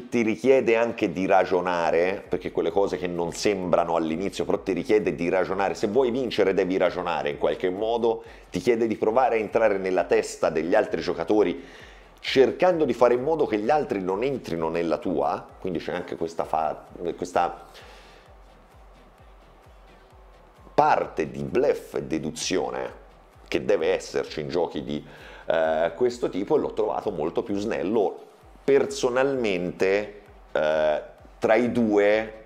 che ti richiede anche di ragionare, perché quelle cose che non sembrano all'inizio, però ti richiede di ragionare, se vuoi vincere devi ragionare in qualche modo, ti chiede di provare a entrare nella testa degli altri giocatori cercando di fare in modo che gli altri non entrino nella tua, quindi c'è anche questa, fa- questa parte di bluff e deduzione che deve esserci in giochi di eh, questo tipo e l'ho trovato molto più snello personalmente eh, tra i due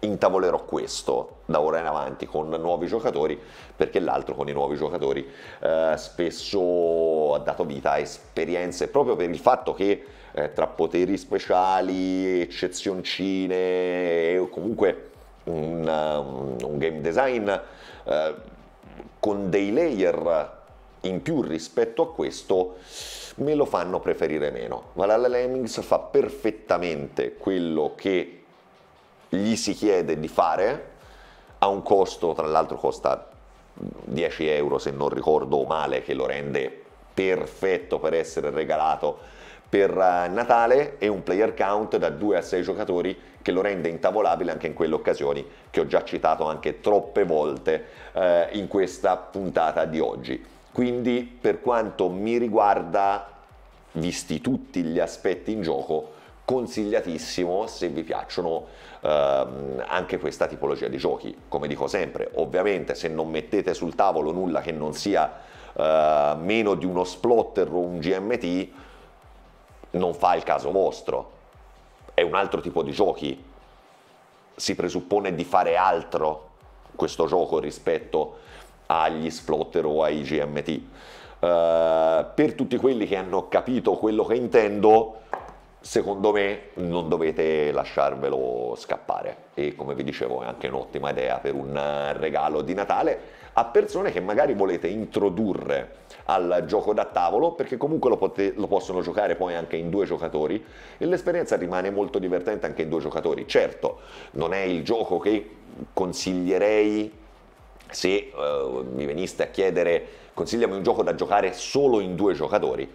intavolerò questo da ora in avanti con nuovi giocatori perché l'altro con i nuovi giocatori eh, spesso ha dato vita a esperienze proprio per il fatto che eh, tra poteri speciali, eccezioncine e comunque un, eh, un game design eh, con dei layer in più rispetto a questo me lo fanno preferire meno. Valhalla Lemmings fa perfettamente quello che gli si chiede di fare, ha un costo, tra l'altro costa 10 euro se non ricordo male, che lo rende perfetto per essere regalato per eh, Natale e un player count da 2 a 6 giocatori che lo rende intavolabile anche in quelle occasioni che ho già citato anche troppe volte eh, in questa puntata di oggi. Quindi per quanto mi riguarda, visti tutti gli aspetti in gioco, consigliatissimo se vi piacciono ehm, anche questa tipologia di giochi. Come dico sempre, ovviamente se non mettete sul tavolo nulla che non sia eh, meno di uno splotter o un GMT, non fa il caso vostro. È un altro tipo di giochi. Si presuppone di fare altro questo gioco rispetto a agli splotter o ai GMT. Uh, eh, per tutti quelli che hanno capito quello che intendo, secondo me non dovete lasciarvelo scappare e come vi dicevo è anche un'ottima idea per un eh, regalo di Natale a persone che magari volete introdurre al gioco da tavolo perché comunque lo, pot- lo possono giocare poi anche in due giocatori e l'esperienza rimane molto divertente anche in due giocatori certo non è il gioco che consiglierei se uh, mi veniste a chiedere consigliami un gioco da giocare solo in due giocatori,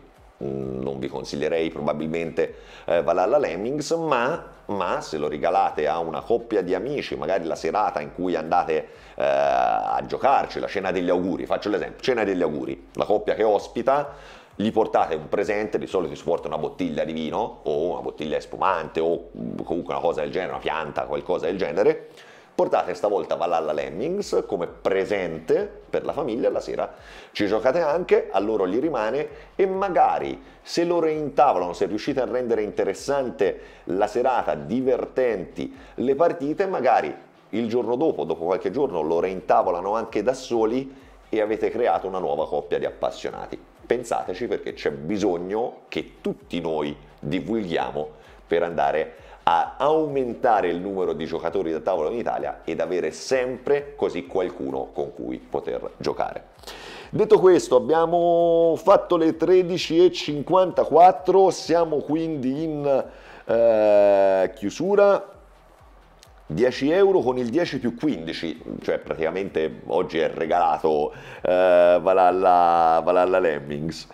mm, non vi consiglierei probabilmente eh, Valhalla Lemmings, ma, ma, se lo regalate a una coppia di amici, magari la serata in cui andate eh, a giocarci, la cena degli auguri, faccio l'esempio, cena degli auguri, la coppia che ospita, gli portate un presente, di solito si porta una bottiglia di vino o una bottiglia di spumante o mm, comunque una cosa del genere, una pianta, qualcosa del genere, Portate stavolta Valhalla Lemmings come presente per la famiglia la sera. Ci giocate anche, a loro gli rimane e magari se lo reintavolano, se riuscite a rendere interessante la serata, divertenti le partite, magari il giorno dopo, dopo qualche giorno, lo reintavolano anche da soli e avete creato una nuova coppia di appassionati. Pensateci perché c'è bisogno che tutti noi divulghiamo per andare a a aumentare il numero di giocatori da tavolo in Italia ed avere sempre così qualcuno con cui poter giocare. Detto questo, abbiamo fatto le 13.54, siamo quindi in eh, chiusura. 10 euro con il 10 più 15, cioè praticamente oggi è regalato eh, Valhalla, Valhalla Lemmings.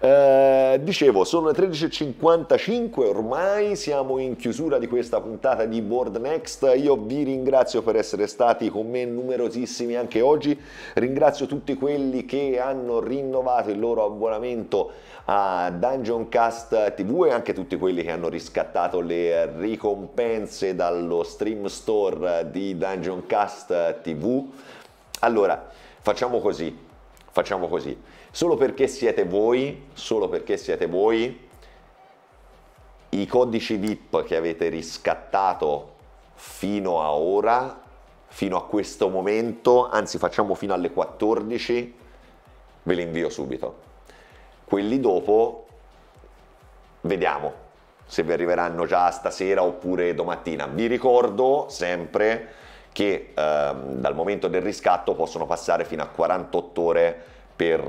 Eh, dicevo, sono le 13.55 ormai, siamo in chiusura di questa puntata di Board Next. Io vi ringrazio per essere stati con me numerosissimi anche oggi. Ringrazio tutti quelli che hanno rinnovato il loro abbonamento a Dungeon Cast TV e anche tutti quelli che hanno riscattato le ricompense dallo stream store di Dungeon Cast TV. Allora, facciamo così, facciamo così. Solo perché siete voi, solo perché siete voi, i codici VIP che avete riscattato fino a ora, fino a questo momento, anzi facciamo fino alle 14, ve li invio subito. Quelli dopo vediamo se vi arriveranno già stasera oppure domattina. Vi ricordo sempre che eh, dal momento del riscatto possono passare fino a 48 ore per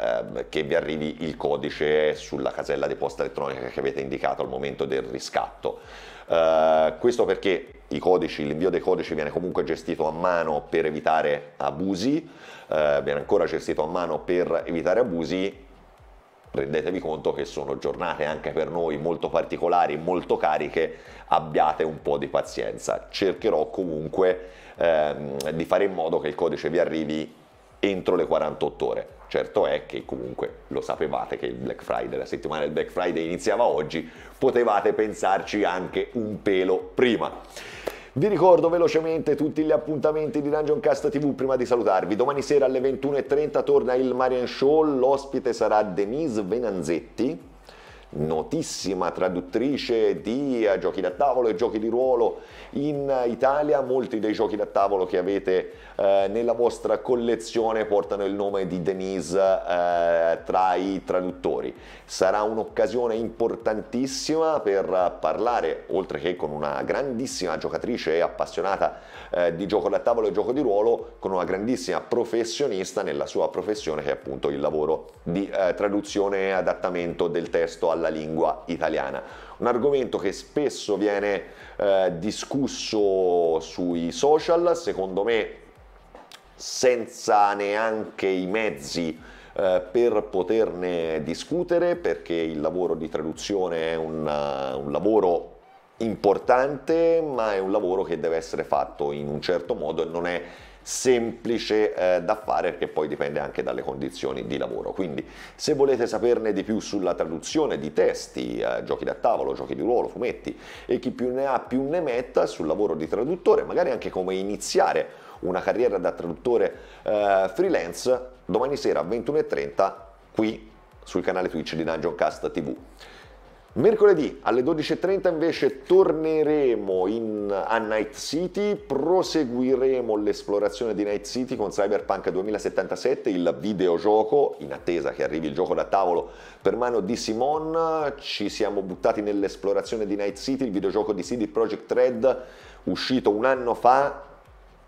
ehm, che vi arrivi il codice sulla casella di posta elettronica che avete indicato al momento del riscatto. Uh, questo perché codici, l'invio dei codici viene comunque gestito a mano per evitare abusi, uh, viene ancora gestito a mano per evitare abusi. Rendetevi conto che sono giornate anche per noi molto particolari, molto cariche, abbiate un po' di pazienza. Cercherò comunque ehm, di fare in modo che il codice vi arrivi entro le 48 ore. Certo è che comunque lo sapevate che il Black Friday, la settimana del Black Friday iniziava oggi, potevate pensarci anche un pelo prima. Vi ricordo velocemente tutti gli appuntamenti di Dungeon Cast TV prima di salutarvi. Domani sera alle 21.30 torna il Marian Show, l'ospite sarà Denise Venanzetti, notissima traduttrice di eh, giochi da tavolo e giochi di ruolo in Italia. Molti dei giochi da tavolo che avete eh, nella vostra collezione portano il nome di Denise eh, tra i traduttori. Sarà un'occasione importantissima per parlare, oltre che con una grandissima giocatrice e appassionata eh, di gioco da tavolo e gioco di ruolo, con una grandissima professionista nella sua professione che è appunto il lavoro di eh, traduzione e adattamento del testo alla alla lingua italiana. Un argomento che spesso viene eh, discusso sui social, secondo me senza neanche i mezzi eh, per poterne discutere, perché il lavoro di traduzione è un, uh, un lavoro importante, ma è un lavoro che deve essere fatto in un certo modo e non è semplice eh, da fare perché poi dipende anche dalle condizioni di lavoro. Quindi se volete saperne di più sulla traduzione di testi, eh, giochi da tavolo, giochi di ruolo, fumetti e chi più ne ha più ne metta sul lavoro di traduttore, magari anche come iniziare una carriera da traduttore eh, freelance, domani sera a 21.30 qui sul canale Twitch di Dungeon Cast TV. Mercoledì alle 12.30 invece torneremo in, a Night City, proseguiremo l'esplorazione di Night City con Cyberpunk 2077, il videogioco, in attesa che arrivi il gioco da tavolo per mano di Simon, ci siamo buttati nell'esplorazione di Night City, il videogioco di CD Projekt Red uscito un anno fa,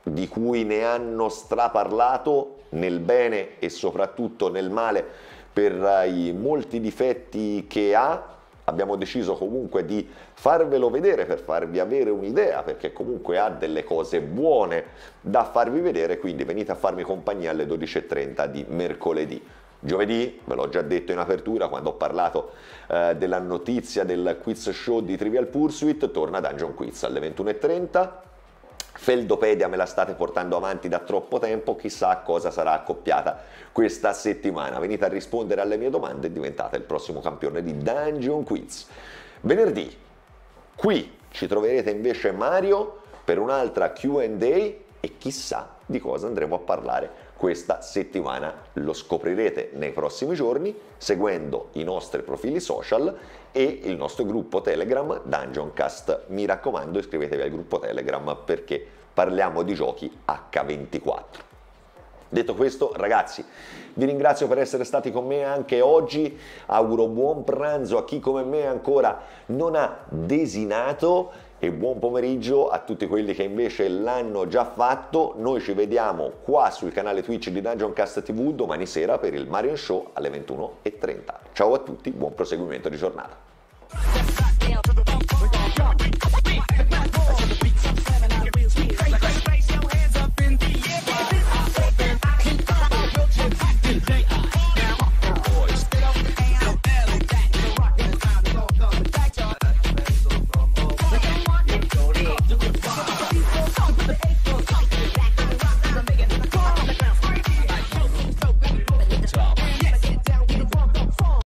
di cui ne hanno straparlato nel bene e soprattutto nel male per eh, i molti difetti che ha, abbiamo deciso comunque di farvelo vedere per farvi avere un'idea perché comunque ha delle cose buone da farvi vedere quindi venite a farmi compagnia alle 12.30 di mercoledì Giovedì, ve l'ho già detto in apertura quando ho parlato eh, della notizia del quiz show di Trivial Pursuit, torna Dungeon Quiz alle 21.30 Feldopedia me la state portando avanti da troppo tempo, chissà a cosa sarà accoppiata questa settimana. Venite a rispondere alle mie domande e diventate il prossimo campione di Dungeon Quiz. Venerdì, qui ci troverete invece Mario per un'altra QA e chissà di cosa andremo a parlare questa settimana. Lo scoprirete nei prossimi giorni seguendo i nostri profili social e il nostro gruppo Telegram Dungeoncast. Mi raccomando iscrivetevi al gruppo Telegram perché parliamo di giochi H24. Detto questo, ragazzi, vi ringrazio per essere stati con me anche oggi. Auguro buon pranzo a chi come me ancora non ha desinato e buon pomeriggio a tutti quelli che invece l'hanno già fatto. Noi ci vediamo qua sul canale Twitch di Dungeoncast TV domani sera per il Marion Show alle 21.30. Ciao a tutti, buon proseguimento di giornata.